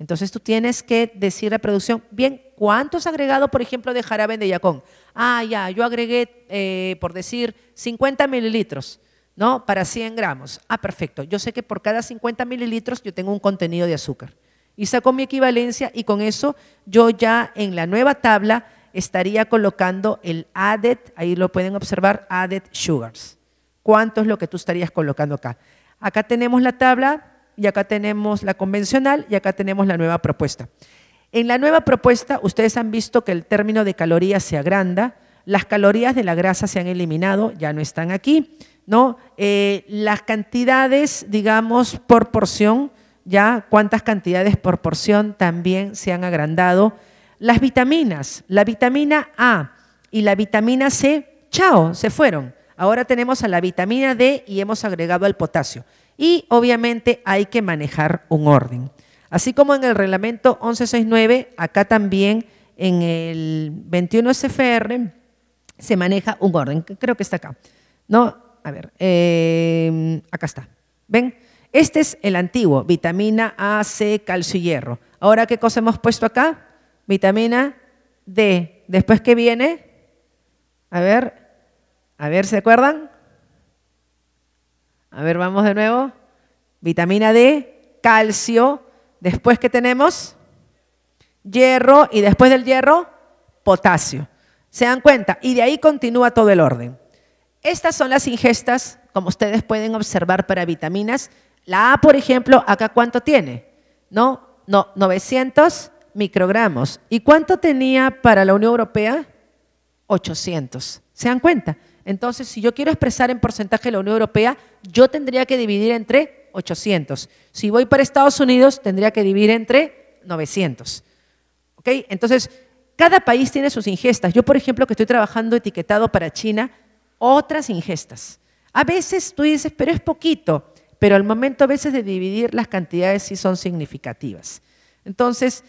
Entonces tú tienes que decir la producción, bien, ¿cuánto has agregado, por ejemplo, de jarabe de yacón? Ah, ya, yo agregué, eh, por decir, 50 mililitros, ¿no? Para 100 gramos. Ah, perfecto. Yo sé que por cada 50 mililitros yo tengo un contenido de azúcar. Y saco mi equivalencia y con eso yo ya en la nueva tabla estaría colocando el added, ahí lo pueden observar, added sugars. ¿Cuánto es lo que tú estarías colocando acá? Acá tenemos la tabla y acá tenemos la convencional y acá tenemos la nueva propuesta. En la nueva propuesta ustedes han visto que el término de calorías se agranda, las calorías de la grasa se han eliminado, ya no están aquí, eh, las cantidades, digamos, por porción, ya cuántas cantidades por porción también se han agrandado. Las vitaminas, la vitamina A y la vitamina C, chao, se fueron. Ahora tenemos a la vitamina D y hemos agregado al potasio y obviamente hay que manejar un orden. Así como en el reglamento 1169, acá también en el 21 CFR se maneja un orden, creo que está acá. No, a ver, em, acá está. ¿Ven? Este es el antiguo, vitamina A, C, calcio y hierro. Ahora, ¿qué cosa hemos puesto acá? Vitamina D. Después, ¿qué viene? A ver, a ver, ¿se acuerdan? A ver, vamos de nuevo. Vitamina D, calcio. Después que tenemos hierro y después del hierro, potasio. ¿Se dan cuenta? Y de ahí continúa todo el orden. Estas son las ingestas, como ustedes pueden observar, para vitaminas. La A, por ejemplo, acá cuánto tiene? No, no, 900 microgramos. ¿Y cuánto tenía para la Unión Europea? 800. ¿Se dan cuenta? Entonces, si yo quiero expresar en porcentaje la Unión Europea, yo tendría que dividir entre 800. Si voy para Estados Unidos, tendría que dividir entre 900. ¿Ok? Entonces, cada país tiene sus ingestas. Yo, por ejemplo, que estoy trabajando etiquetado para China, otras ingestas. A veces tú dices, pero es poquito, pero al momento a veces de dividir las cantidades sí son significativas. Entonces,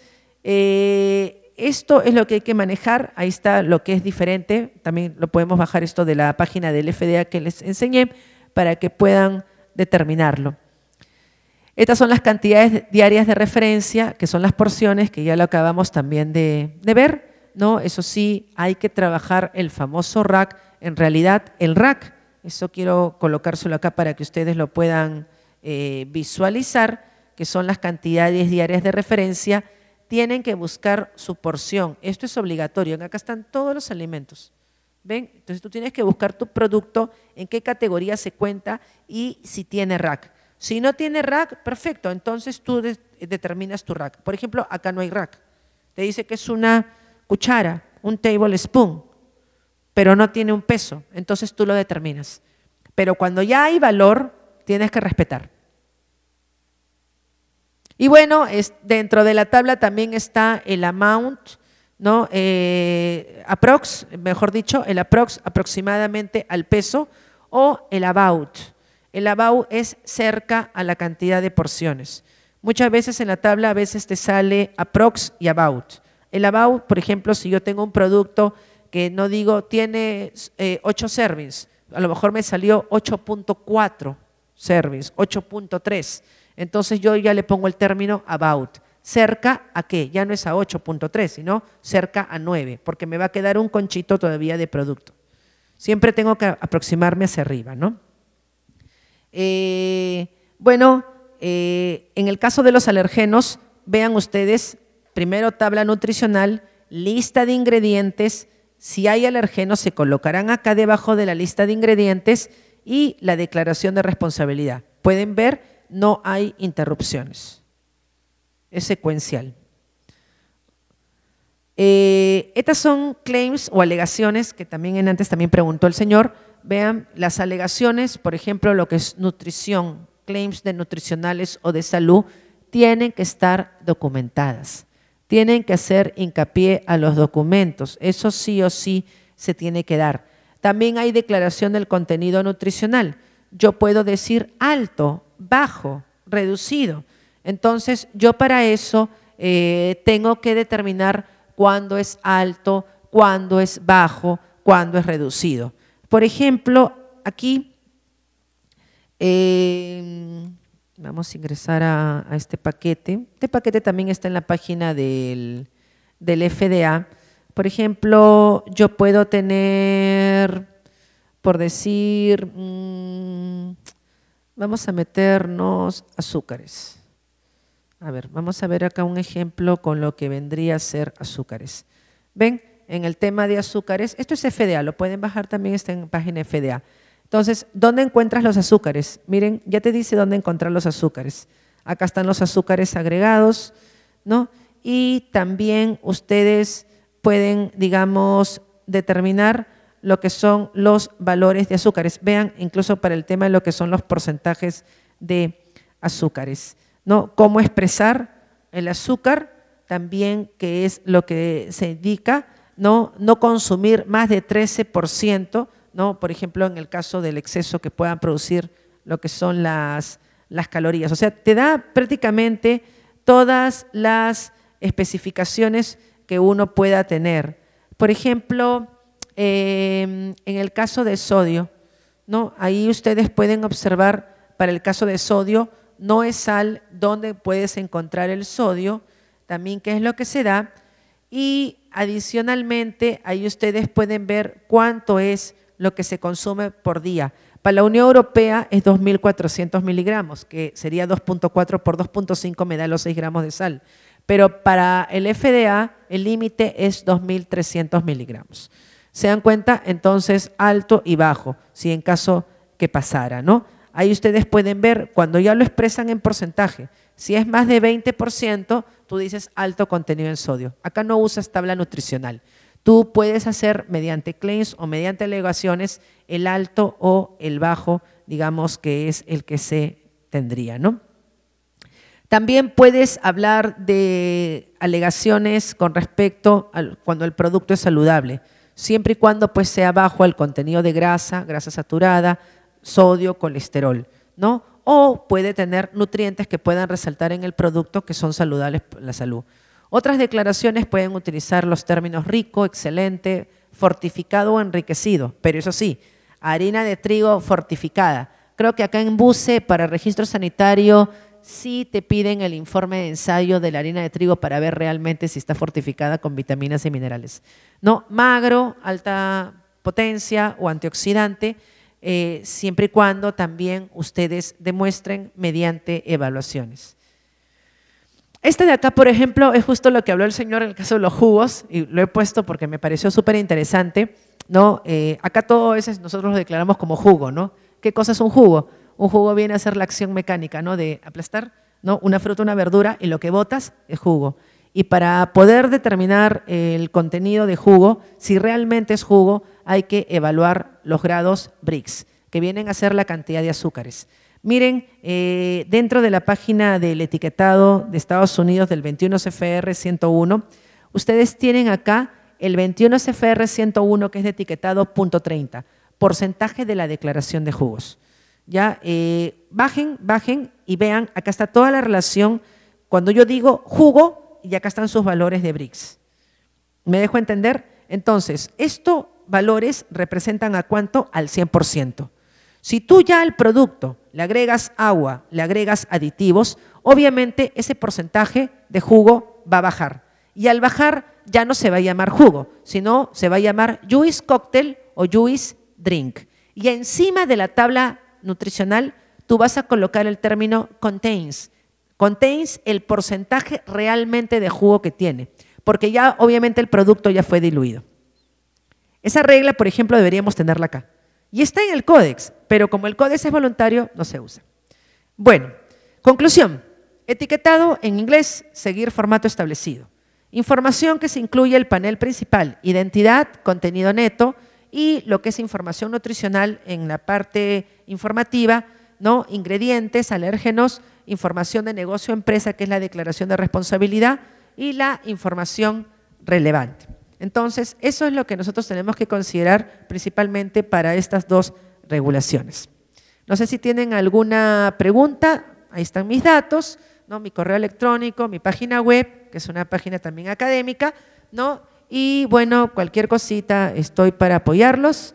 eh, esto es lo que hay que manejar, ahí está lo que es diferente, también lo podemos bajar esto de la página del FDA que les enseñé para que puedan determinarlo. Estas son las cantidades diarias de referencia, que son las porciones, que ya lo acabamos también de, ver. ¿no? Eso sí, hay que trabajar el famoso rack, en realidad el rack, eso quiero colocárselo acá para que ustedes lo puedan eh, visualizar, que son las cantidades diarias de referencia tienen que buscar su porción. Esto es obligatorio. Acá están todos los alimentos. ¿Ven? Entonces tú tienes que buscar tu producto, en qué categoría se cuenta y si tiene rack. Si no tiene rack, perfecto, entonces tú determinas tu rack. Por ejemplo, acá no hay rack. Te dice que es una cuchara, un table spoon, pero no tiene un peso, entonces tú lo determinas. Pero cuando ya hay valor, tienes que respetar. Y bueno, es, dentro de la tabla también está el amount, ¿no? Eh, aprox, mejor dicho, el aprox aproximadamente al peso o el about. El about es cerca a la cantidad de porciones. Muchas veces en la tabla a veces te sale aprox y about. El about, por ejemplo, si yo tengo un producto que no digo tiene 8 eh, servings, a lo mejor me salió 8.4 servings, 8.3 entonces yo ya le pongo el término about. Cerca a qué? Ya no es a 8.3, sino cerca a 9, porque me va a quedar un conchito todavía de producto. Siempre tengo que aproximarme hacia arriba, ¿no? Eh, bueno, eh, en el caso de los alergenos, vean ustedes, primero tabla nutricional, lista de ingredientes, si hay alergenos se colocarán acá debajo de la lista de ingredientes y la declaración de responsabilidad. Pueden ver no hay interrupciones. Es secuencial. Eh, estas son claims o alegaciones que también en antes también preguntó el señor. Vean las alegaciones, por ejemplo, lo que es nutrición, claims de nutricionales o de salud, tienen que estar documentadas. Tienen que hacer hincapié a los documentos. Eso sí o sí se tiene que dar. También hay declaración del contenido nutricional. Yo puedo decir alto bajo, reducido. Entonces yo para eso eh, tengo que determinar cuándo es alto, cuándo es bajo, cuándo es reducido. Por ejemplo, aquí eh, vamos a ingresar a, este paquete. Este paquete también está en la página del, FDA. Por ejemplo, yo puedo tener, por decir, mm, Vamos a meternos azúcares. A ver, vamos a ver acá un ejemplo con lo que vendría a ser azúcares. ¿Ven? En el tema de azúcares, esto es FDA, lo pueden bajar también, está en página FDA. Entonces, ¿dónde encuentras los azúcares? Miren, ya te dice dónde encontrar los azúcares. Acá están los azúcares agregados, ¿no? Y también ustedes pueden, digamos, determinar lo que son los valores de azúcares. Vean incluso para el tema de lo que son los porcentajes de azúcares. ¿no? Cómo expresar el azúcar, también que es lo que se indica, no, no consumir más de 13%, ¿no? por ejemplo, en el caso del exceso que puedan producir lo que son las, las calorías. O sea, te da prácticamente todas las especificaciones que uno pueda tener. Por ejemplo, Em, en el caso de sodio, ¿no? Ahí ustedes pueden observar para el caso de sodio, no es sal donde puedes encontrar el sodio, también qué es lo que se da. Y adicionalmente, ahí ustedes pueden ver cuánto es lo que se consume por día. Para la Unión Europea es 2.400 miligramos, que sería 2.4 por 2.5 me da los 6 gramos de sal. Pero para el FDA, el límite es 2.300 miligramos. Se dan cuenta, entonces, alto y bajo, si en caso que pasara, ¿no? Ahí ustedes pueden ver cuando ya lo expresan en porcentaje. Si es más de 20%, tú dices alto contenido en sodio. Acá no usas tabla nutricional. Tú puedes hacer mediante claims o mediante alegaciones el alto o el bajo, digamos que es el que se tendría, ¿no? También puedes hablar de alegaciones con respecto a cuando el producto es saludable siempre y cuando pues sea bajo el contenido de grasa, grasa saturada, sodio, colesterol, ¿no? O puede tener nutrientes que puedan resaltar en el producto que son saludables para la salud. Otras declaraciones pueden utilizar los términos rico, excelente, fortificado o enriquecido, pero eso sí, harina de trigo fortificada. Creo que acá en Buse, para registro sanitario si te piden el informe de ensayo de la harina de trigo para ver realmente si está fortificada con vitaminas y minerales. No, magro, alta potencia o antioxidante, eh, siempre y cuando también ustedes demuestren mediante evaluaciones. Esta de acá, por ejemplo, es justo lo que habló el señor en el caso de los jugos, y lo he puesto porque me pareció súper interesante. ¿no? Eh, acá todo eso nosotros lo declaramos como jugo, ¿no? ¿Qué cosa es un jugo? Un jugo viene a ser la acción mecánica, ¿no? De aplastar, ¿no? Una fruta, una verdura y lo que botas es jugo. Y para poder determinar el contenido de jugo, si realmente es jugo, hay que evaluar los grados BRICS, que vienen a ser la cantidad de azúcares. Miren, eh, dentro de la página del etiquetado de Estados Unidos del 21 CFR 101, ustedes tienen acá el 21 CFR 101 que es de etiquetado punto .30, porcentaje de la declaración de jugos. Ya, eh, bajen, bajen y vean, acá está toda la relación. Cuando yo digo jugo, y acá están sus valores de BRICS. ¿Me dejo entender? Entonces, estos valores representan a cuánto? Al 100%. Si tú ya al producto le agregas agua, le agregas aditivos, obviamente ese porcentaje de jugo va a bajar. Y al bajar ya no se va a llamar jugo, sino se va a llamar juice cocktail o juice drink. Y encima de la tabla nutricional, tú vas a colocar el término contains. Contains el porcentaje realmente de jugo que tiene, porque ya obviamente el producto ya fue diluido. Esa regla, por ejemplo, deberíamos tenerla acá. Y está en el códex, pero como el códex es voluntario, no se usa. Bueno, conclusión. Etiquetado en inglés, seguir formato establecido. Información que se incluye el panel principal, identidad, contenido neto y lo que es información nutricional en la parte informativa, ¿no? ingredientes, alérgenos, información de negocio empresa, que es la declaración de responsabilidad, y la información relevante. Entonces, eso es lo que nosotros tenemos que considerar principalmente para estas dos regulaciones. No sé si tienen alguna pregunta, ahí están mis datos, ¿no? mi correo electrónico, mi página web, que es una página también académica, ¿no? y bueno, cualquier cosita estoy para apoyarlos.